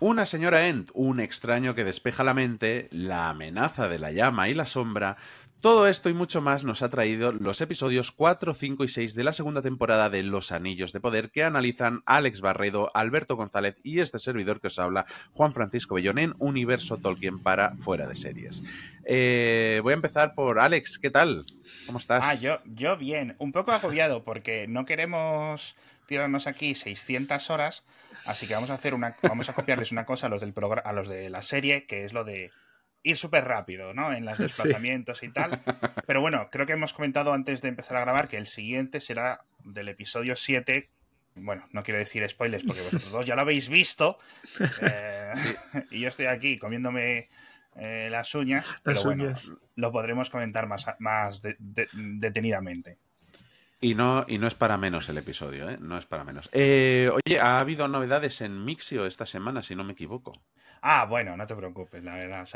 Una señora Ent, un extraño que despeja la mente, la amenaza de la llama y la sombra, todo esto y mucho más nos ha traído los episodios 4, 5 y 6 de la segunda temporada de Los Anillos de Poder que analizan Alex Barredo, Alberto González y este servidor que os habla, Juan Francisco Bellón, en Universo Tolkien para Fuera de Series. Eh, voy a empezar por Alex, ¿qué tal? ¿Cómo estás? Ah, yo, yo bien, un poco agobiado porque no queremos tirarnos aquí 600 horas, así que vamos a hacer una, vamos a copiarles una cosa a los, del a los de la serie, que es lo de ir súper rápido, ¿no? En los desplazamientos y tal. Pero bueno, creo que hemos comentado antes de empezar a grabar que el siguiente será del episodio 7. Bueno, no quiero decir spoilers porque vosotros dos ya lo habéis visto. Eh, y yo estoy aquí comiéndome eh, las uñas. pero bueno, lo podremos comentar más, más detenidamente. Y no, y no es para menos el episodio, ¿eh? No es para menos. Eh, oye, ha habido novedades en Mixio esta semana, si no me equivoco. Ah, bueno, no te preocupes, la verdad.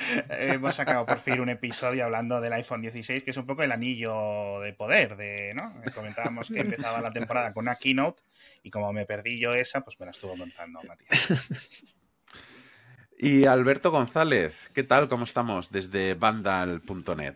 hemos sacado por fin un episodio hablando del iPhone 16, que es un poco el anillo de poder, de, ¿no? Comentábamos que empezaba la temporada con una keynote y como me perdí yo esa, pues me la estuvo contando Matías. Y Alberto González, ¿qué tal? ¿Cómo estamos desde vandal.net?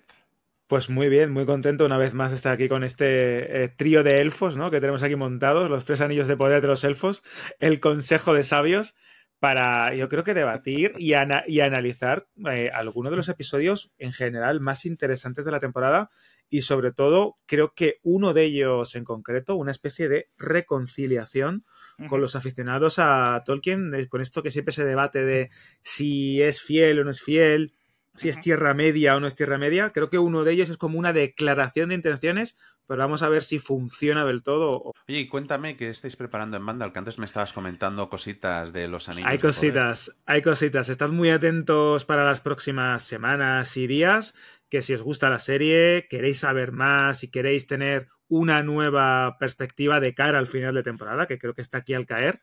Pues muy bien, muy contento una vez más estar aquí con este eh, trío de elfos, ¿no? Que tenemos aquí montados, los tres anillos de poder de los elfos, el consejo de sabios, para yo creo que debatir y, analizar eh, algunos de los episodios en general más interesantes de la temporada y sobre todo creo que uno de ellos en concreto, una especie de reconciliación con los aficionados a Tolkien, eh, con esto que siempre se debate de si es fiel o no es fiel, si es tierra media o no es tierra media. Creo que uno de ellos es como una declaración de intenciones, pero vamos a ver si funciona del todo. Oye, y cuéntame que estáis preparando en Vandal, que antes me estabas comentando cositas de los anillos. Hay cositas, hay cositas. Estad muy atentos para las próximas semanas y días, que si os gusta la serie, queréis saber más, y queréis tener una nueva perspectiva de cara al final de temporada, que creo que está aquí al caer.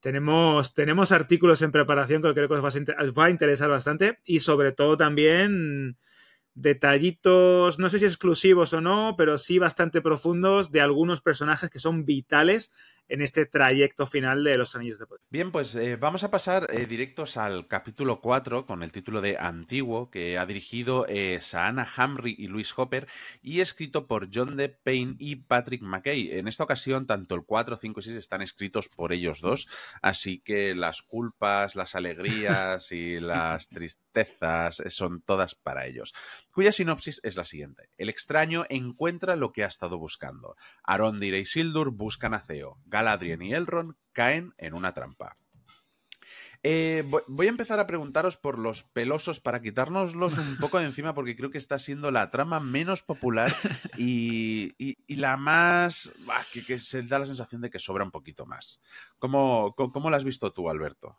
Tenemos, tenemos artículos en preparación que creo que os va a interesar bastante y sobre todo también detallitos, no sé si exclusivos o no, pero sí bastante profundos de algunos personajes que son vitales en este trayecto final de Los Anillos de Poder. Bien, pues eh, vamos a pasar eh, directos al capítulo 4 con el título de Antiguo, que ha dirigido eh, Saana Hamri y Luis Hopper y escrito por John de Payne y Patrick McKay. En esta ocasión, tanto el 4, 5 y 6 están escritos por ellos dos, así que las culpas, las alegrías y las tristezas son todas para ellos cuya sinopsis es la siguiente. El extraño encuentra lo que ha estado buscando. Arondir y Sildur buscan a Ceo. Galadriel y Elrond caen en una trampa. Eh, voy a empezar a preguntaros por los pelosos para quitárnoslos un poco de encima porque creo que está siendo la trama menos popular y, la más... que, se da la sensación de que sobra un poquito más. ¿Cómo, cómo, cómo la has visto tú, Alberto?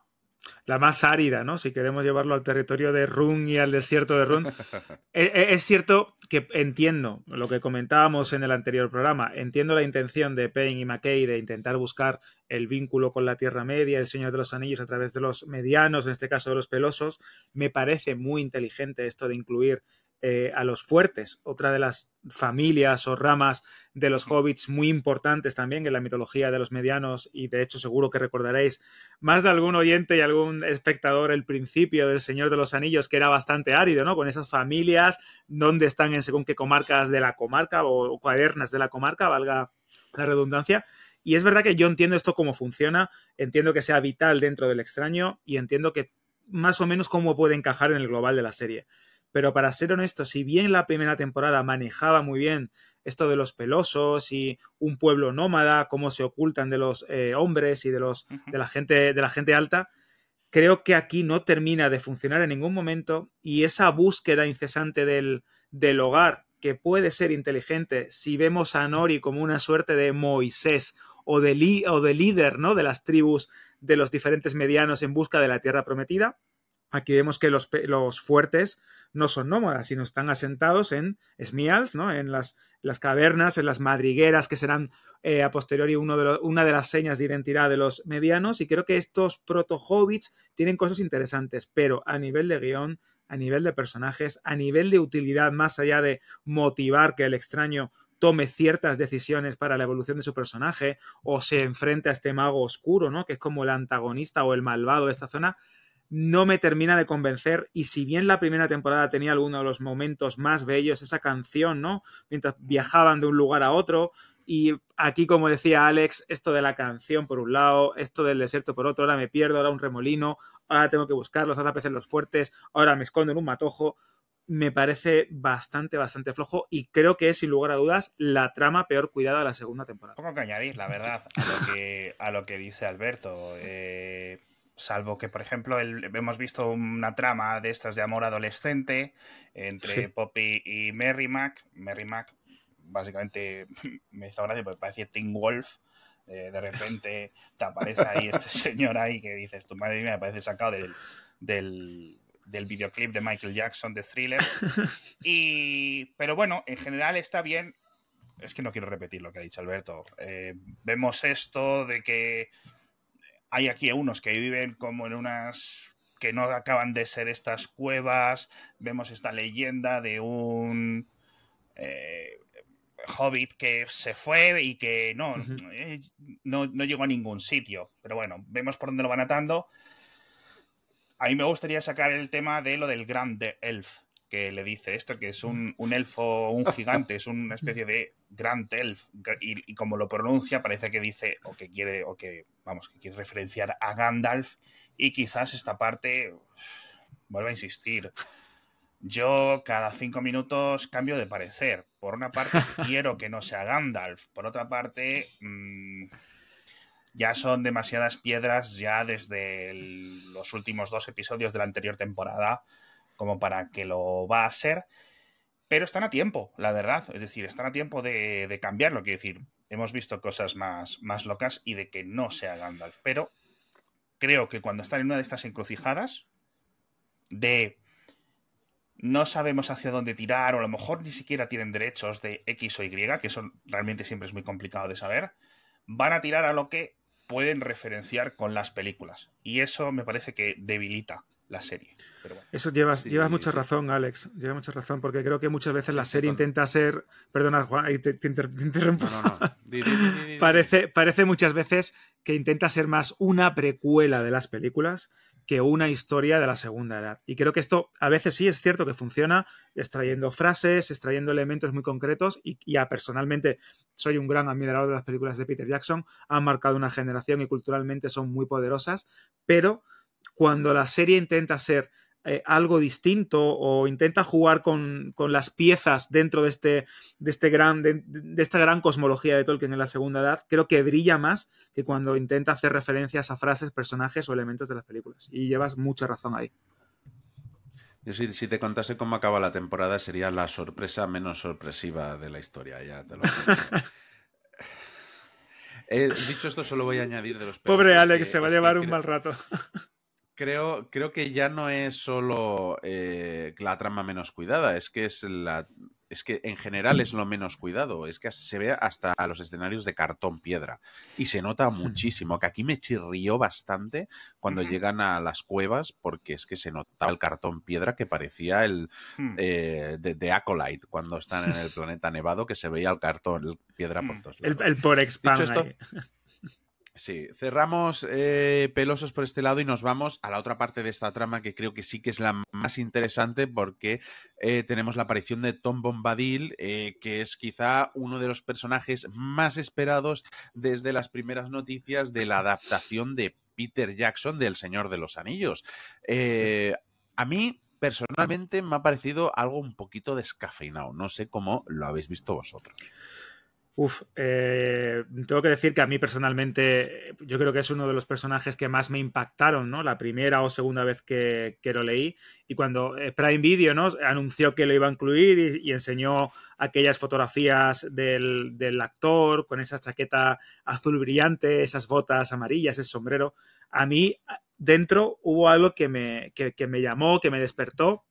la más árida, ¿no? Si queremos llevarlo al territorio de Run y al desierto de Run. E, e, es, cierto que entiendo lo que comentábamos en el anterior programa, entiendo la intención de Payne y McKay de intentar buscar el vínculo con la Tierra Media, el Señor de los Anillos a través de los medianos, en este caso de los pelosos. Me parece muy inteligente esto de incluir eh, a los fuertes, otra de las familias o ramas de los hobbits muy importantes también en la mitología de los medianos y de hecho seguro que recordaréis más de algún oyente y algún espectador el principio del Señor de los Anillos que era bastante árido, ¿no? Con esas familias donde están en según qué comarcas de la comarca o cuadernas de la comarca, valga la redundancia. Y es verdad que yo entiendo esto cómo funciona, entiendo que sea vital dentro del extraño y entiendo que más o menos cómo puede encajar en el global de la serie. Pero para ser honesto, si bien la primera temporada manejaba muy bien esto de los pelosos y un pueblo nómada, cómo se ocultan de los eh, hombres y de los de la gente de la gente alta, creo que aquí no termina de funcionar en ningún momento y esa búsqueda incesante del, del hogar que puede ser inteligente si vemos a Nori como una suerte de Moisés o de, o de líder ¿no? de las tribus de los diferentes medianos en busca de la tierra prometida, Aquí vemos que los, los, fuertes no son nómadas, sino están asentados en smials, ¿no? en las, las cavernas, en las madrigueras, que serán eh, a posteriori una de las señas de identidad de los medianos. Y creo que estos proto-hobbits tienen cosas interesantes, pero a nivel de guión, a nivel de personajes, a nivel de utilidad, más allá de motivar que el extraño tome ciertas decisiones para la evolución de su personaje o se enfrente a este mago oscuro, ¿no? Que es como el antagonista o el malvado de esta zona no me termina de convencer y si bien la primera temporada tenía algunos de los momentos más bellos, esa canción, ¿no? Mientras viajaban de un lugar a otro y aquí, como decía Alex, esto de la canción por un lado, esto del desierto por otro, ahora me pierdo, ahora un remolino, ahora tengo que buscarlos, ahora aparecen los fuertes, ahora me escondo en un matojo, me parece bastante, bastante flojo y creo que es, sin lugar a dudas, la trama peor cuidada de la segunda temporada. Poco que añadir, la verdad, a lo que, dice Alberto. Eh, Salvo que, por ejemplo, hemos visto una trama de estas de amor adolescente entre Poppy y Mac. Mary Mac básicamente, me hizo gracia porque parece Tim Wolf. Eh, de repente te aparece ahí este señor ahí que dices, tu madre mía, me parece sacado del, del, videoclip de Michael Jackson de Thriller. pero bueno, en general está bien. Es que no quiero repetir lo que ha dicho Alberto. Eh, vemos esto de que hay aquí unos que viven como en unas que no acaban de ser estas cuevas. Vemos esta leyenda de un eh, hobbit que se fue y que eh, no, no, llegó a ningún sitio. Pero bueno, vemos por dónde lo van atando. A mí me gustaría sacar el tema de lo del grande Elf, que le dice esto, que es un, elfo, un gigante, es una especie de Grand Elf, y, como lo pronuncia, parece que dice, o que quiere, o que, vamos, que quiere referenciar a Gandalf, y quizás esta parte, vuelvo a insistir, yo cada cinco minutos cambio de parecer. Por una parte, quiero que no sea Gandalf, por otra parte, mm, ya son demasiadas piedras ya desde los últimos dos episodios de la anterior temporada como para que lo va a ser, pero están a tiempo, la verdad. Es decir, están a tiempo de, de cambiarlo. Quiero decir, hemos visto cosas más, más locas y de que no se hagan. pero creo que cuando están en una de estas encrucijadas de no sabemos hacia dónde tirar o a lo mejor ni siquiera tienen derechos de X o Y, que son realmente siempre es muy complicado de saber, van a tirar a lo que pueden referenciar con las películas. Y eso me parece que debilita la serie. Eso llevas, llevas mucha razón, Alex. Llevas mucha razón, porque creo que muchas veces la serie intenta ser. Perdona, Juan, te, interrumpo. No, no, parece, parece muchas veces que intenta ser más una precuela de las películas que una historia de la segunda edad. Y creo que esto a veces sí es cierto que funciona, extrayendo frases, extrayendo elementos muy concretos, y, ya personalmente soy un gran admirador de las películas de Peter Jackson, han marcado una generación y culturalmente son muy poderosas, pero cuando la serie intenta ser eh, algo distinto o intenta jugar con, las piezas dentro de, este, de, este gran, de, esta gran cosmología de Tolkien en la segunda edad, creo que brilla más que cuando intenta hacer referencias a frases, personajes o elementos de las películas. Y llevas mucha razón ahí. Yo si, si te contase cómo acaba la temporada sería la sorpresa menos sorpresiva de la historia, ya te lo eh, dicho esto, solo voy a añadir de los... Pobre Alex, se va a llevar un mal rato. creo, que ya no es solo eh, la trama menos cuidada, es que es la. Es que en general es lo menos cuidado, es que se ve hasta los escenarios de cartón piedra y se nota muchísimo, que aquí me chirrió bastante cuando llegan a las cuevas porque es que se notaba el cartón piedra que parecía el hmm. eh, de, Acolyte cuando están en el planeta nevado que se veía el cartón piedra por hmm. todos lados. El, el por Sí, cerramos eh, pelosos por este lado y nos vamos a la otra parte de esta trama que creo que sí que es la más interesante porque eh, tenemos la aparición de Tom Bombadil, eh, que es quizá uno de los personajes más esperados desde las primeras noticias de la adaptación de Peter Jackson del Señor de los Anillos. a mí, personalmente, me ha parecido algo un poquito descafeinado. No sé cómo lo habéis visto vosotros. Uf, eh, tengo que decir que a mí personalmente yo creo que es uno de los personajes que más me impactaron, ¿no? La primera o segunda vez que, que lo leí. Y cuando eh, Prime Video ¿no? anunció que lo iba a incluir y, enseñó aquellas fotografías del, actor con esa chaqueta azul brillante, esas botas amarillas, ese sombrero, a mí dentro hubo algo que me, que me llamó, que me despertó,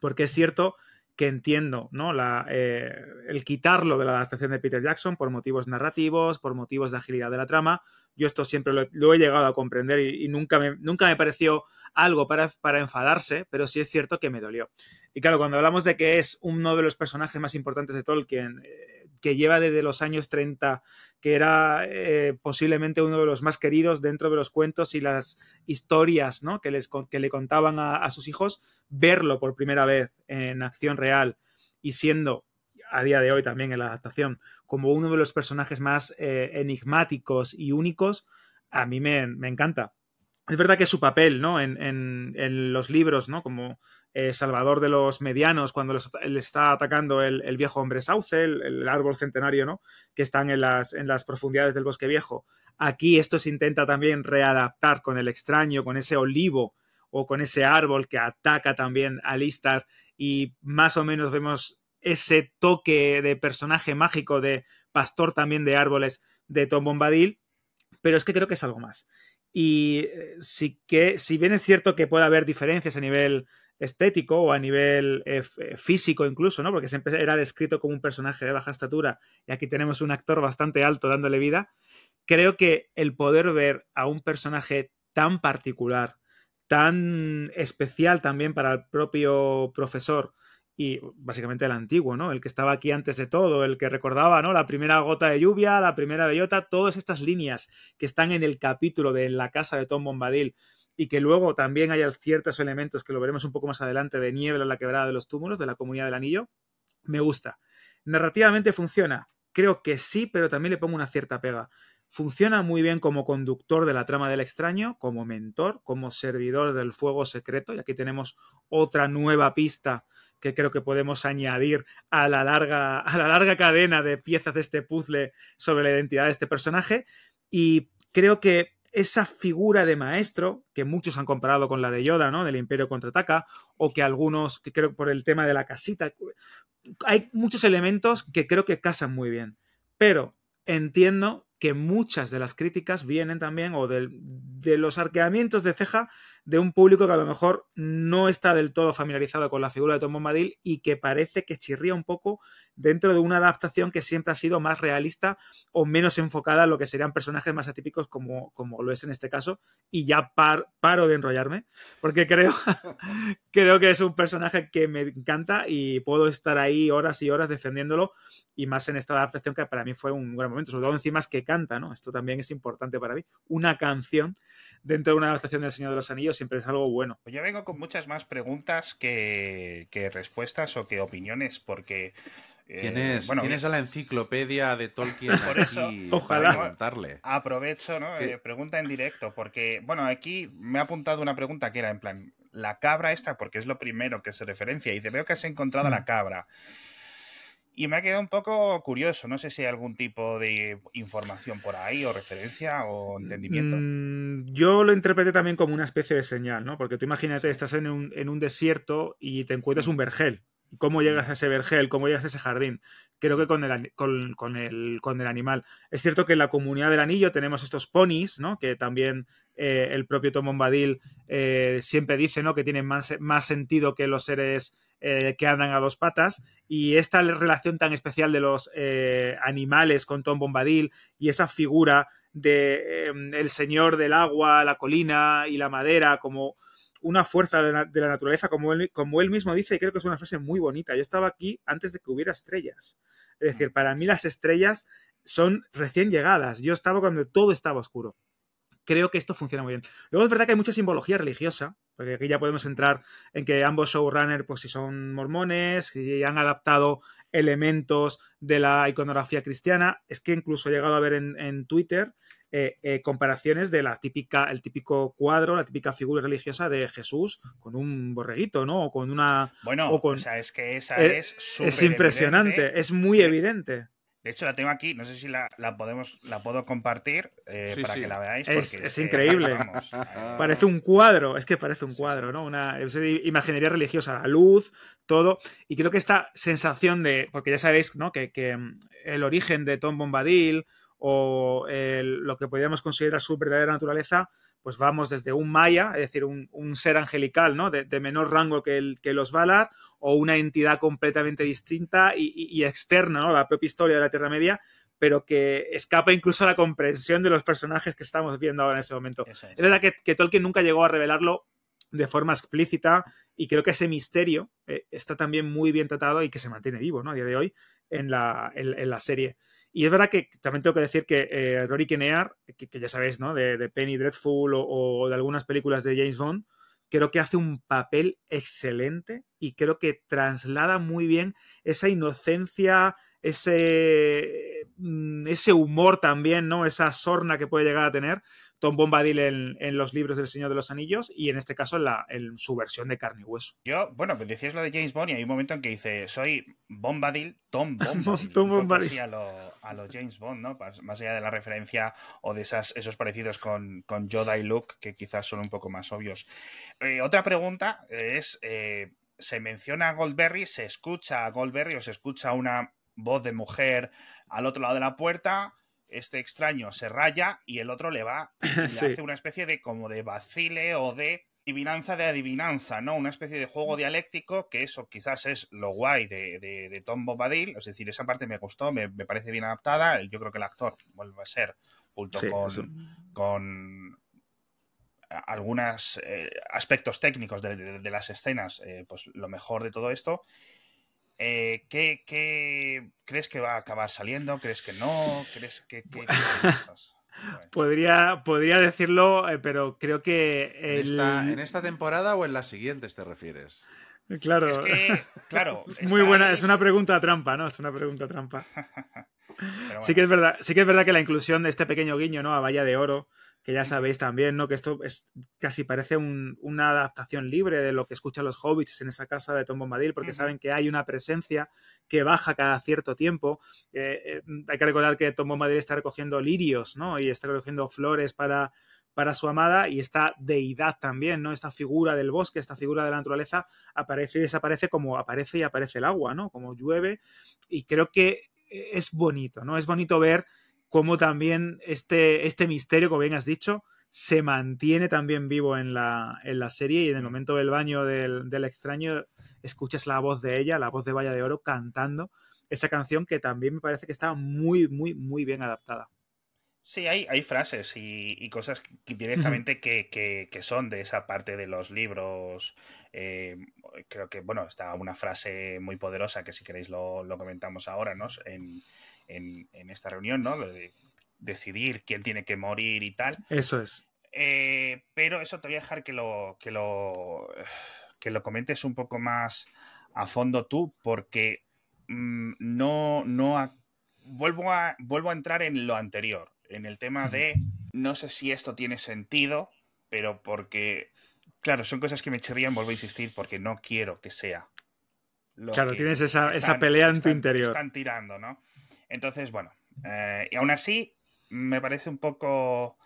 porque es cierto que entiendo, ¿no? Eh, el quitarlo de la adaptación de Peter Jackson por motivos narrativos, por motivos de agilidad de la trama. Yo esto siempre lo, he llegado a comprender y, nunca, me, nunca, me, pareció algo para, para, enfadarse, pero sí es cierto que me dolió. Y claro, cuando hablamos de que es uno de los personajes más importantes de Tolkien, eh, que lleva desde los años 30, que era eh, posiblemente uno de los más queridos dentro de los cuentos y las historias que, les, que le contaban a, a sus hijos, verlo por primera vez en acción real y siendo a día de hoy también en la adaptación como uno de los personajes más eh, enigmáticos y únicos, a mí me, encanta. Es verdad que su papel, ¿no? En, los libros, ¿no? Como eh, salvador de los medianos cuando le está atacando el, viejo hombre sauce, el, árbol centenario, ¿no? Que están en las, en las profundidades del bosque viejo. Aquí esto se intenta también readaptar con el extraño, con ese olivo o con ese árbol que ataca también a Listar y más o menos vemos ese toque de personaje mágico de pastor también de árboles de Tom Bombadil, pero es que creo que es algo más. Y eh, sí que, si bien es cierto que puede haber diferencias a nivel estético o a nivel eh, eh, físico incluso, ¿no? Porque siempre era descrito como un personaje de baja estatura y aquí tenemos un actor bastante alto dándole vida. Creo que el poder ver a un personaje tan particular tan especial también para el propio profesor y básicamente el antiguo, ¿no? El que estaba aquí antes de todo, el que recordaba, ¿no? La primera gota de lluvia, la primera bellota, todas estas líneas que están en el capítulo de La casa de Tom Bombadil y que luego también haya ciertos elementos que lo veremos un poco más adelante de Niebla en la quebrada de los túmulos de la Comunidad del Anillo, me gusta. Narrativamente funciona, creo que sí, pero también le pongo una cierta pega. Funciona muy bien como conductor de la trama del extraño, como mentor, como servidor del fuego secreto. Y aquí tenemos otra nueva pista que creo que podemos añadir a la larga, a la larga cadena de piezas de este puzzle sobre la identidad de este personaje. Y creo que esa figura de maestro, que muchos han comparado con la de Yoda, ¿no? Del Imperio Contraataca, o que algunos, que creo por el tema de la casita, hay muchos elementos que creo que casan muy bien. Pero entiendo que muchas de las críticas vienen también o de los arqueamientos de ceja de un público que a lo mejor no está del todo familiarizado con la figura de Tom Madil y que parece que chirría un poco dentro de una adaptación que siempre ha sido más realista o menos enfocada a lo que serían personajes más atípicos como, como lo es en este caso. Y ya paro de enrollarme porque creo, creo que es un personaje que me encanta y puedo estar ahí horas y horas defendiéndolo y más en esta adaptación que para mí fue un gran momento. Sobre todo encima es que canta, ¿no? Esto también es importante para mí. Una canción dentro de una adaptación del Señor de los Anillos siempre es algo bueno. Pues yo vengo con muchas más preguntas que, respuestas o que opiniones, porque... Tienes, eh, bueno, ¿tienes a la enciclopedia de Tolkien por aquí eso, ojalá. Para Aprovecho, ¿no? Eh, pregunta en directo, porque, bueno, aquí me ha apuntado una pregunta que era en plan, la cabra esta, porque es lo primero que se referencia, y te veo que has encontrado la mm. cabra. Y me ha quedado un poco curioso. No sé si hay algún tipo de información por ahí, o referencia, o entendimiento. Mm, yo lo interpreté también como una especie de señal, ¿no? Porque tú imagínate, estás en un, en un desierto y te encuentras un vergel cómo llegas a ese vergel, cómo llegas a ese jardín. Creo que con el, con, el, con el, animal. Es cierto que en la comunidad del anillo tenemos estos ponis, ¿no? que también eh, el propio Tom Bombadil eh, siempre dice ¿no? que tienen más, sentido que los seres eh, que andan a dos patas. Y esta relación tan especial de los animales con Tom Bombadil y esa figura de el señor del agua, la colina y la madera como una fuerza de la, naturaleza, como él, como él mismo dice, y creo que es una frase muy bonita. Yo estaba aquí antes de que hubiera estrellas. Es decir, para mí las estrellas son recién llegadas. Yo estaba cuando todo estaba oscuro. Creo que esto funciona muy bien. Luego es verdad que hay mucha simbología religiosa, porque aquí ya podemos entrar en que ambos showrunners, pues si son mormones, si han adaptado elementos de la iconografía cristiana. Es que incluso he llegado a ver en Twitter eh, eh, comparaciones de la típica, el típico cuadro, la típica figura religiosa de Jesús con un borreguito, ¿no? O con una. Bueno, o, con, o sea, es que esa eh, es. Es impresionante, es muy evidente. De hecho, la tengo aquí, no sé si la, podemos, la puedo compartir para que la veáis. es, increíble. Ah. parece un cuadro, es que parece un cuadro, ¿no? Una imaginería religiosa, la luz, todo. Y creo que esta sensación de, porque ya sabéis, ¿no? que mm, el origen de Tom Bombadil o lo que podríamos considerar su verdadera naturaleza, pues vamos desde un maya, es decir, un, ser angelical, ¿no? De, menor rango que, el, que los Valar, o una entidad completamente distinta y, externa, ¿no? La propia historia de la Tierra Media, pero que escapa incluso a la comprensión de los personajes que estamos viendo ahora en ese momento. Es. verdad que, Tolkien nunca llegó a revelarlo de forma explícita y creo que ese misterio eh, está también muy bien tratado y que se mantiene vivo a día de hoy en la, en la serie. Y es verdad que también tengo que decir que eh, Rory Kinnear, que, ya sabéis, ¿no? De, Penny Dreadful o, o, de algunas películas de James Bond, creo que hace un papel excelente y creo que traslada muy bien esa inocencia, ese, mm, ese humor también, ¿no? Esa sorna que puede llegar a tener Tom Bombadil en, los libros del Señor de los Anillos y en este caso en, la, en su versión de carne y hueso. Yo, bueno, pues decías lo de James Bond y hay un momento en que dice, soy Bombadil, Tom Bombadil. Tom Bombadil. A lo James Bond, ¿no? Más allá de la referencia o de esas, esos parecidos con, con Yoda y Luke, que quizás son un poco más obvios. Eh, otra pregunta es, eh, ¿se menciona a Goldberry? ¿Se escucha a Goldberry o se escucha una voz de mujer al otro lado de la puerta? este extraño se raya y el otro le va y hace una especie de como de vacile o de adivinanza de adivinanza, ¿no? Una especie de juego dialéctico, que eso quizás es lo guay de, de, Tom Bobadil, es decir, esa parte me gustó, me, parece bien adaptada, yo creo que el actor vuelve a ser, junto con, con algunos eh, aspectos técnicos de, las escenas, eh, pues lo mejor de todo esto. Eh, ¿qué, crees que va a acabar saliendo? ¿Crees que no? ¿Crees que.? Pues, podría, podría decirlo, eh, pero creo que. ¿En, esta, temporada o en las siguientes te refieres? Claro. Es claro. Muy buena, es... una pregunta trampa, ¿no? Es una pregunta trampa. sí, que es verdad, sí que es verdad que la inclusión de este pequeño guiño ¿no? a Valla de Oro que ya sabéis también, ¿no? Que esto es casi parece una adaptación libre de lo que escuchan los hobbits en esa casa de Tom Bombadil, porque saben que hay una presencia que baja cada cierto tiempo. Eh, eh, hay que recordar que Tom Bombadil está recogiendo lirios, ¿no? Y está recogiendo flores para, para su amada y esta deidad también, ¿no? Esta figura del bosque, esta figura de la naturaleza aparece y desaparece como aparece y aparece el agua, ¿no? Como llueve y creo que es bonito, ¿no? Es bonito ver como también este, este misterio, como bien has dicho, se mantiene también vivo en la, en la serie y en el momento del baño del, extraño escuchas la voz de ella, la voz de Valla de Oro, cantando esa canción que también me parece que está muy, muy, muy bien adaptada. Sí, hay, hay frases y, y cosas directamente que, que, son de esa parte de los libros. Eh, creo que, bueno, está una frase muy poderosa que si queréis lo, lo comentamos ahora, ¿no? En, en, esta reunión, ¿no? de decidir quién tiene que morir y tal. Eso es. Eh, pero eso te voy a dejar que lo, que lo, que lo comentes un poco más a fondo tú, porque mm, no, no vuelvo, a, vuelvo a entrar en lo anterior, en el tema de no sé si esto tiene sentido, pero porque, claro, son cosas que me chirrían, vuelvo a insistir, porque no quiero que sea. claro, tienes esa, pelea en tu interior. Están tirando, ¿no? Entonces, bueno, eh, y aún así me parece un poco...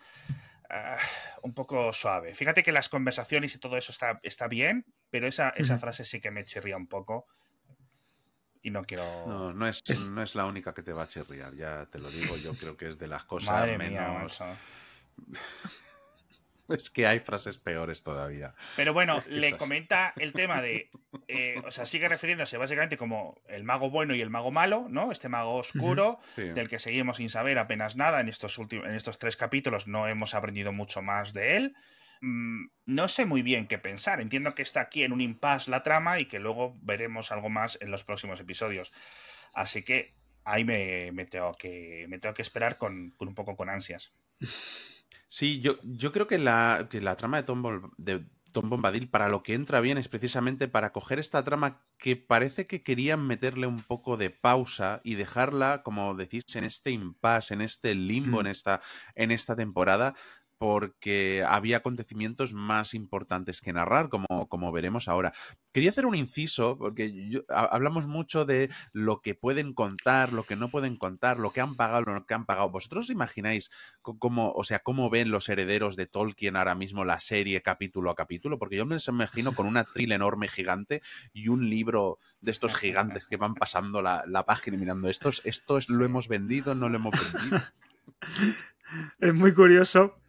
Ah, un poco suave. Fíjate que las conversaciones y todo eso está, está bien, pero esa, esa frase sí que me chirría un poco. Y no quiero. No, no es, la única que te va a chirriar, ya te lo digo. Yo creo que es de las cosas menos. Es que hay frases peores todavía. Pero bueno, le comenta el tema de. Eh, o sea, sigue refiriéndose básicamente como el mago bueno y el mago malo, ¿no? Este mago oscuro, del que seguimos sin saber apenas nada. En estos, últimos, en estos tres capítulos no hemos aprendido mucho más de él mm, no sé muy bien qué pensar. Entiendo que está aquí en un impasse la trama y que luego veremos algo más en los próximos episodios. Así que ahí me, tengo, que, esperar con, con un poco con ansias. Sí, yo, creo que la, trama de Tom, de Tom Bombadil para lo que entra bien es precisamente para coger esta trama que parece que querían meterle un poco de pausa y dejarla, como decís, en este impasse, en este limbo, en, esta, en esta temporada, porque había acontecimientos más importantes que narrar, como, veremos ahora. Quería hacer un inciso, porque hablamos mucho de lo que pueden contar, lo que no pueden contar, lo que han pagado, lo que han pagado. ¿Vosotros imagináis cómo, o sea, cómo ven los herederos de Tolkien ahora mismo la serie capítulo a capítulo? Porque yo me imagino con una tril enorme gigante y un libro de estos gigantes que van pasando la, página y mirando, ¿esto, esto lo hemos vendido, no lo hemos vendido? Es muy curioso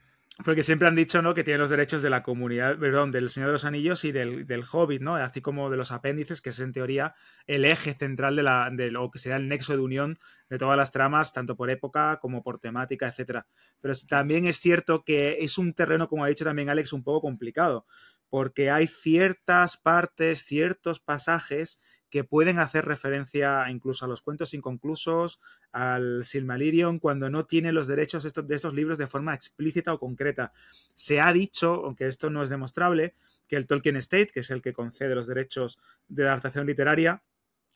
porque siempre han dicho, ¿no? Que tiene los derechos de la comunidad, perdón, del Señor de los Anillos y del, Hobbit, ¿no? Así como de los apéndices, que es en teoría el eje central de la, de lo que sería el nexo de unión de todas las tramas, tanto por época como por temática, etcétera. Pero también es cierto que es un terreno, como ha dicho también Alex, un poco complicado, porque hay ciertas partes, ciertos pasajes que pueden hacer referencia incluso a los cuentos inconclusos, al Silmarillion, cuando no tiene los derechos de estos libros de forma explícita o concreta. Se ha dicho, aunque esto no es demostrable, que el Tolkien State, que es el que concede los derechos de adaptación literaria,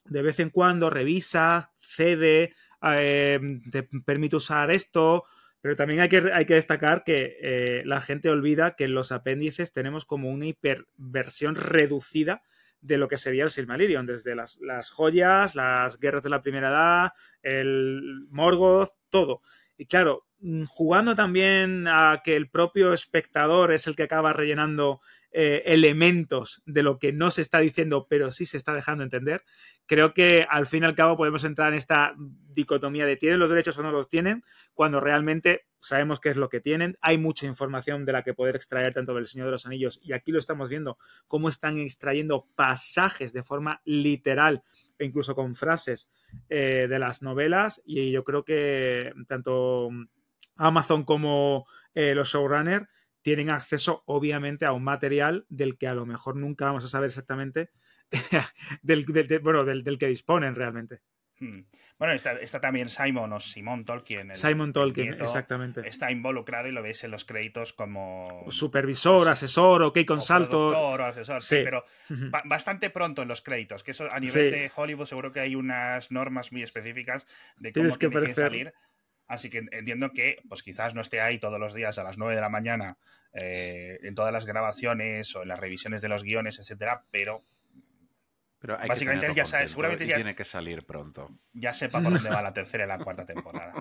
de vez en cuando revisa, cede, eh, permite usar esto, pero también hay que, hay que destacar que eh, la gente olvida que en los apéndices tenemos como una hiperversión reducida de lo que sería el Silmarillion, desde las, las joyas, las guerras de la primera edad, el Morgoth, todo. Y claro, mm, jugando también a que el propio espectador es el que acaba rellenando eh, elementos de lo que no se está diciendo, pero sí se está dejando entender, creo que al fin y al cabo podemos entrar en esta dicotomía de tienen los derechos o no los tienen, cuando realmente sabemos qué es lo que tienen, hay mucha información de la que poder extraer tanto del Señor de los Anillos, y aquí lo estamos viendo, cómo están extrayendo pasajes de forma literal e incluso con frases eh, de las novelas, y yo creo que tanto Amazon como eh, los showrunner, tienen acceso obviamente a un material del que a lo mejor nunca vamos a saber exactamente del, bueno, del, del, que disponen realmente. Hmm. Bueno, está, también Simon o Simon Tolkien. Simon Tolkien, exactamente. Está involucrado y lo veis en los créditos como... Supervisor, pues, asesor, ok, consultor. O asesor, sí. pero bastante pronto en los créditos, que eso a nivel de Hollywood seguro que hay unas normas muy específicas de cómo tiene que salir Así que entiendo que pues quizás no esté ahí todos los días a las 9 de la mañana eh, en todas las grabaciones o en las revisiones de los guiones, etcétera, pero, básicamente ya sabe, seguramente ya tiene que salir pronto. Ya sepa por dónde va la tercera y la cuarta temporada.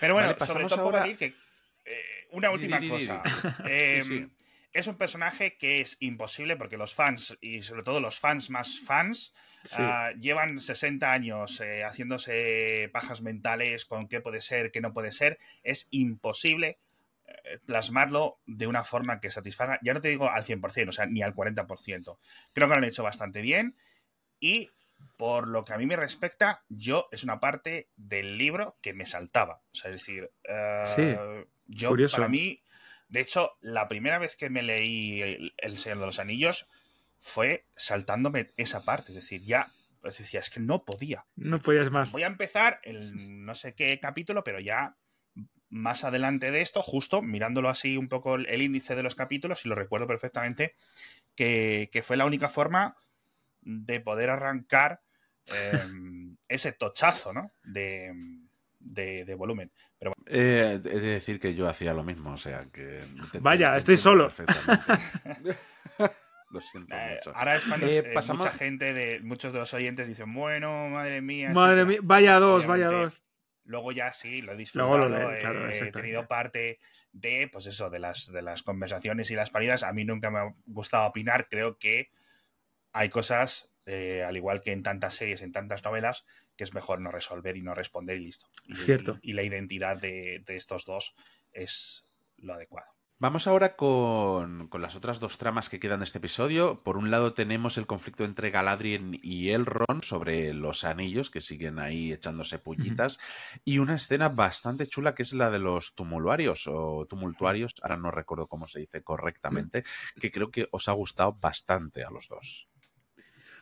Pero bueno, sobre todo por ahí que eh, una última cosa. Em, es un personaje que es imposible porque los fans, y sobre todo los fans más fans, ah, llevan 60 años eh, haciéndose pajas mentales con qué puede ser, qué no puede ser. Es imposible eh, plasmarlo de una forma que satisfaga, ya no te digo al 100%, o sea, ni al 40%. Creo que lo han hecho bastante bien y por lo que a mí me respecta, yo es una parte del libro que me saltaba. O sea, es decir, eh, yo para mí de hecho, la primera vez que me leí el, Señor de los Anillos fue saltándome esa parte. Es decir, ya decía, es que no podía. No podías más. Voy a empezar el no sé qué capítulo, pero ya más adelante de esto, justo mirándolo así un poco el, índice de los capítulos, y lo recuerdo perfectamente, que, fue la única forma de poder arrancar em, ese tochazo, ¿no? De, de, volumen. Eh, he de decir que yo hacía lo mismo, o sea que... Vaya, estoy solo. Lo siento eh, Ahora es cuando eh, mucha gente de muchos de los oyentes dicen, bueno, madre mía. Madre vaya dos, vaya dos. Luego ya sí, lo he disfrutado, he tenido parte de, pues eso, de las, de las conversaciones y las paridas. A mí nunca me ha gustado opinar, creo que hay cosas eh, al igual que en tantas series, en tantas novelas, que es mejor no resolver y no responder y listo. Y, Cierto. Y, la identidad de, estos dos es lo adecuado. Vamos ahora con, las otras dos tramas que quedan de este episodio. Por un lado tenemos el conflicto entre Galadriel y Elrond sobre los anillos que siguen ahí echándose pullitas y una escena bastante chula que es la de los tumultuarios o tumultuarios, ahora no recuerdo cómo se dice correctamente, que creo que os ha gustado bastante a los dos.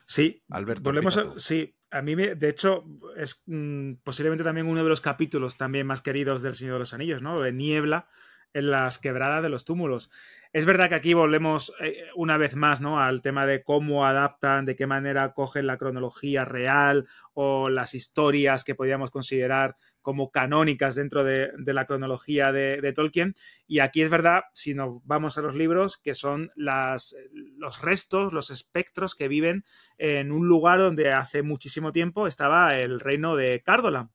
Sí, Alberto. a, sí, a mí, me, de hecho, es mm, posiblemente también uno de los capítulos también más queridos del Señor de los Anillos, ¿no? De Niebla, en las quebradas de los túmulos. Es verdad que aquí volvemos eh, una vez más ¿no? al tema de cómo adaptan, de qué manera cogen la cronología real o las historias que podríamos considerar como canónicas dentro de, la cronología de, Tolkien. Y aquí es verdad, si nos vamos a los libros, que son los restos, los espectros que viven en un lugar donde hace muchísimo tiempo estaba el reino de Cardolan.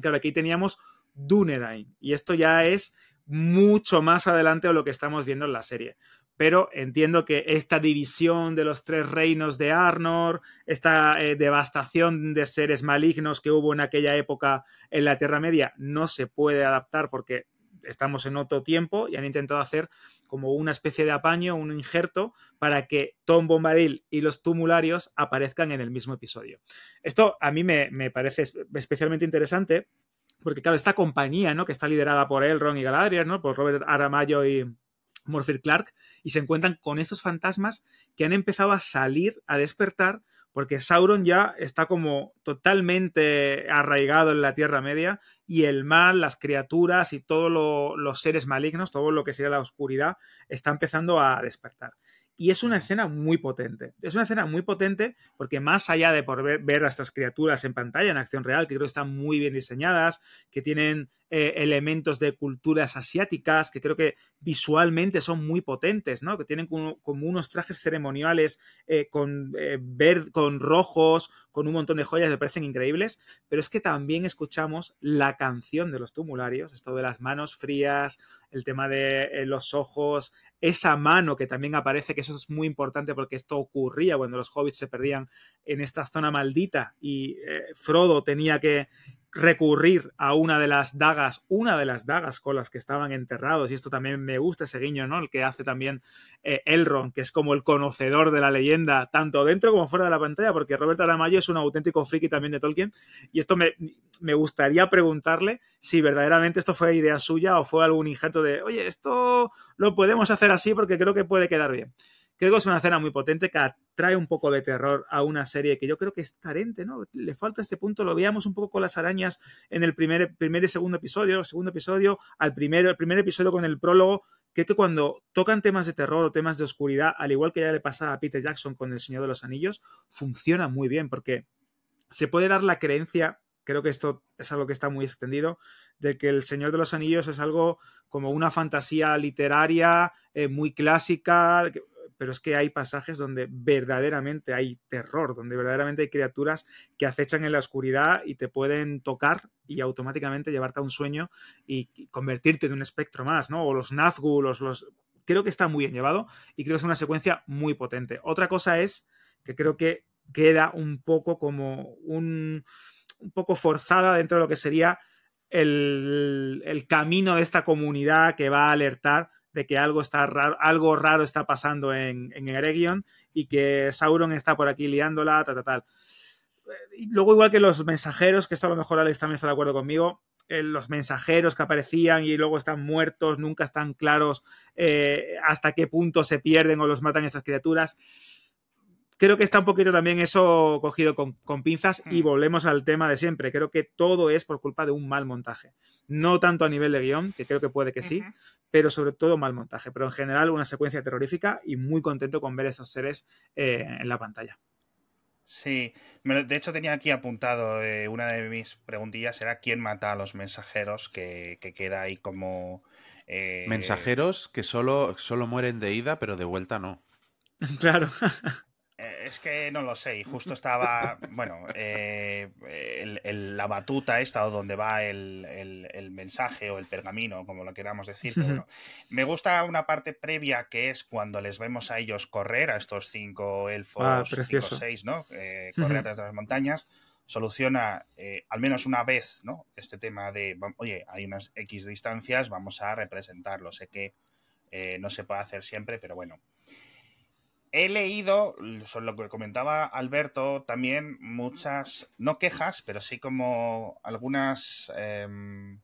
Claro, aquí teníamos Dúnedain Y esto ya es mucho más adelante de lo que estamos viendo en la serie. Pero entiendo que esta división de los tres reinos de Arnor, esta eh, devastación de seres malignos que hubo en aquella época en la Tierra Media, no se puede adaptar porque estamos en otro tiempo y han intentado hacer como una especie de apaño, un injerto, para que Tom Bombadil y los tumularios aparezcan en el mismo episodio. Esto a mí me parece especialmente interesante porque claro, esta compañía, ¿no? Que está liderada por Elrond y Galadriel, Por Robert Aramayo y Morphy Clark, y se encuentran con estos fantasmas que han empezado a salir, a despertar, porque Sauron ya está como totalmente arraigado en la Tierra Media y el mal, las criaturas y todos los seres malignos, todo lo que sería la oscuridad, está empezando a despertar. Y es una escena muy potente. Es una escena muy potente porque más allá de por ver, a estas criaturas en pantalla, en acción real, que creo que están muy bien diseñadas, que tienen eh, elementos de culturas asiáticas, que creo que visualmente son muy potentes, ¿no? Que tienen como, unos trajes ceremoniales eh, con, eh, con rojos, con un montón de joyas, me parecen increíbles. Pero es que también escuchamos la canción de los tumularios, esto de las manos frías, el tema de los ojos esa mano que también aparece, que eso es muy importante porque esto ocurría cuando los hobbits se perdían en esta zona maldita y eh, Frodo tenía que, recurrir a una de las dagas, una de las dagas con las que estaban enterrados, y esto también me gusta ese guiño, ¿no? El que hace también el eh, Elrond, que es como el conocedor de la leyenda, tanto dentro como fuera de la pantalla, porque Roberto Aramayo es un auténtico friki también de Tolkien, y esto me, me gustaría preguntarle si verdaderamente esto fue idea suya o fue algún injerto de, oye, esto lo podemos hacer así porque creo que puede quedar bien. Creo es una escena muy potente que atrae un poco de terror a una serie que yo creo que es carente, ¿no? Le falta este punto, lo veíamos un poco con las arañas en el primer, primer y segundo episodio, el segundo episodio, al primero, el primer episodio con el prólogo. Creo que cuando tocan temas de terror o temas de oscuridad, al igual que ya le pasa a Peter Jackson con El Señor de los Anillos, funciona muy bien porque se puede dar la creencia creo que esto es algo que está muy extendido, de que el Señor de los Anillos es algo como una fantasía literaria eh, muy clásica, pero es que hay pasajes donde verdaderamente hay terror, donde verdaderamente hay criaturas que acechan en la oscuridad y te pueden tocar y automáticamente llevarte a un sueño y convertirte en un espectro más, ¿no? O los Nazgûl, los, los... Creo que está muy bien llevado y creo que es una secuencia muy potente. Otra cosa es que creo que queda un poco como un, un poco forzada dentro de lo que sería el, camino de esta comunidad que va a alertar de que algo, está raro, algo raro está pasando en, en Eregion y que Sauron está por aquí liándola, tal, tal, eh, tal. Luego, igual que los mensajeros, que esto a lo mejor Alex también está de acuerdo conmigo, eh, los mensajeros que aparecían y luego están muertos, nunca están claros eh, hasta qué punto se pierden o los matan estas criaturas creo que está un poquito también eso cogido con, pinzas y mm. volvemos al tema de siempre. Creo que todo es por culpa de un mal montaje. No tanto a nivel de guión, que creo que puede que sí, pero sobre todo mal montaje. Pero en general una secuencia terrorífica y muy contento con ver esos seres eh, en la pantalla. Sí, de hecho tenía aquí apuntado eh, una de mis preguntillas era quién mata a los mensajeros que, queda ahí como... Eh, mensajeros que solo, solo mueren de ida, pero de vuelta no. Claro. Eh, es que no lo sé, y justo estaba, bueno, eh, la batuta esta donde va el, mensaje o el pergamino, como lo queramos decir. me gusta una parte previa que es cuando les vemos a ellos correr, a estos cinco elfos, ah, cinco o seis, ¿no? Eh, correr atrás de las montañas, soluciona al menos una vez, ¿no? Este tema de, oye, hay unas X distancias, vamos a representarlo. Sé que no se puede hacer siempre, pero bueno he leído, sobre lo que comentaba Alberto, también muchas, no quejas, pero sí como algunas em,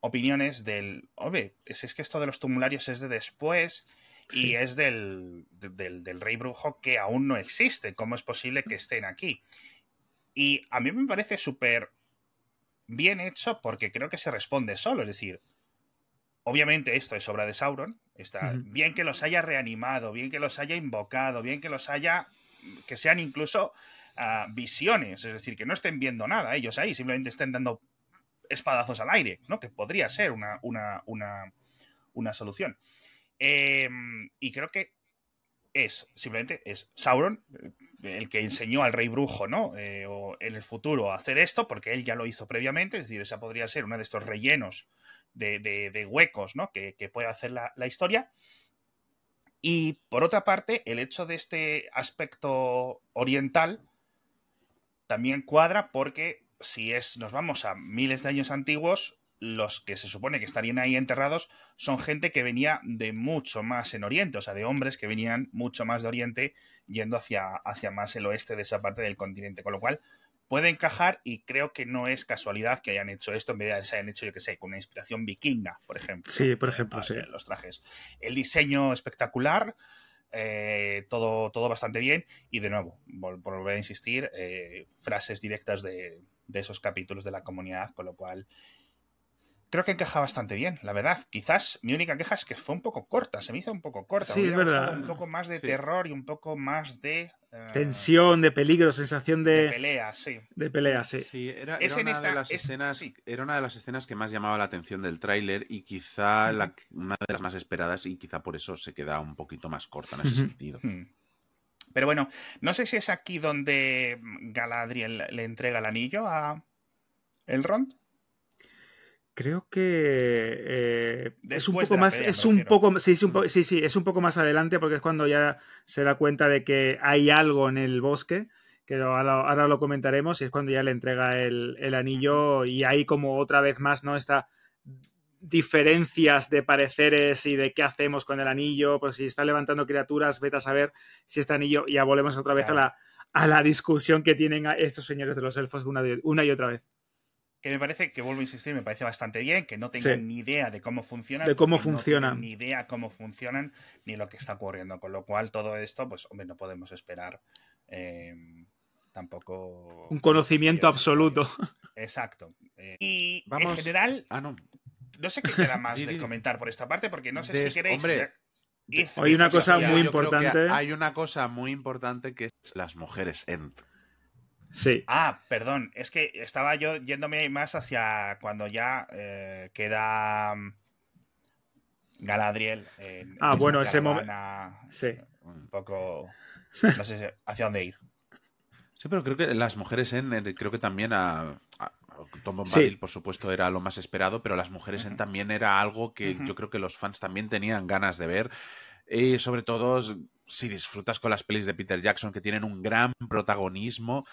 opiniones del, oye, es, es que esto de los tumularios es de después y es del, del, rey brujo que aún no existe, ¿cómo es posible que estén aquí? Y a mí me parece súper bien hecho porque creo que se responde solo, es decir, obviamente esto es obra de Sauron, Está bien que los haya reanimado, bien que los haya invocado, bien que los haya, que sean incluso ah, visiones, es decir, que no estén viendo nada ellos ahí, simplemente estén dando espadazos al aire, ¿no? Que podría ser una, solución. Em, y creo que es, simplemente es Sauron eh, el que enseñó al rey brujo, ¿no? Eh, en el futuro a hacer esto, porque él ya lo hizo previamente, es decir, esa podría ser una de estos rellenos de, huecos ¿no? que, puede hacer la, la historia. Y por otra parte, el hecho de este aspecto oriental también cuadra porque si es, nos vamos a miles de años antiguos, los que se supone que estarían ahí enterrados son gente que venía de mucho más en Oriente, o sea, de hombres que venían mucho más de Oriente yendo hacia, hacia más el oeste de esa parte del continente, con lo cual puede encajar y creo que no es casualidad que hayan hecho esto en vez de se hayan hecho, yo que sé, con una inspiración vikinga, por ejemplo. Sí, por ejemplo, sí. Los trajes. El diseño espectacular, eh, todo, todo bastante bien y de nuevo, volver a insistir, eh, frases directas de, de esos capítulos de la comunidad, con lo cual creo que encaja bastante bien, la verdad. Quizás mi única queja es que fue un poco corta, se me hizo un poco corta. Sí, es verdad. Un poco más de terror y un poco más de. Eh, Tensión, de peligro, sensación de. De pelea, sí. De pelea, sí. era, una de las escenas, era una de las escenas que más llamaba la atención del tráiler y quizá una de las más esperadas y quizá por eso se queda un poquito más corta en ese sentido. Pero bueno, no sé si es aquí donde Galadriel le entrega el anillo a Elrond. Creo que eh, es un poco más, es un poco, sí, es un poco más adelante porque es cuando ya se da cuenta de que hay algo en el bosque, que ahora, lo comentaremos, y es cuando ya le entrega el, anillo y hay como otra vez más, ¿no? Esta diferencias de pareceres y de qué hacemos con el anillo, pues si está levantando criaturas, vete a saber si este anillo, ya volvemos otra vez a, la, a la discusión que tienen estos señores de los elfos una y otra vez que me parece, que vuelvo a insistir, me parece bastante bien, que no tengan ni idea de cómo funcionan. De cómo funcionan. ni idea cómo funcionan ni lo que está ocurriendo. Con lo cual, todo esto, pues, hombre, no podemos esperar eh, tampoco. Un conocimiento absoluto. Exacto. Eh, y Vamos... en general. Ah, no. sé qué queda más de comentar por esta parte, porque no sé si queréis. Hombre, hay una cosa muy importante. Hay una cosa muy importante que es las mujeres ent Sí. Ah, perdón, es que estaba yo yéndome más hacia cuando ya eh, queda mm, Galadriel. En ah, bueno, ese momento. Sí. Un poco. No sé hacia dónde ir. Sí, pero creo que las mujeres en. creo que también a. Tom Bombadil, por supuesto, era lo más esperado, pero las mujeres en también era algo que yo creo que los fans también tenían ganas de ver. Y eh, sobre todo si disfrutas con las pelis de Peter Jackson, que tienen un gran protagonismo.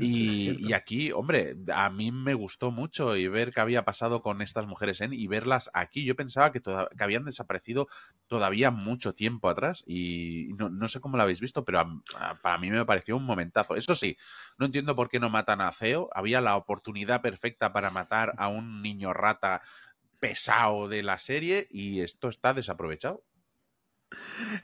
y, aquí, hombre, a mí me gustó mucho y ver qué había pasado con estas mujeres en y verlas aquí. Yo pensaba que, habían desaparecido todavía mucho tiempo atrás y no, sé cómo lo habéis visto, pero para mí me pareció un momentazo. Eso sí, no entiendo por qué no matan a Ceo. Había la oportunidad perfecta para matar a un niño rata pesado de la serie y esto está desaprovechado.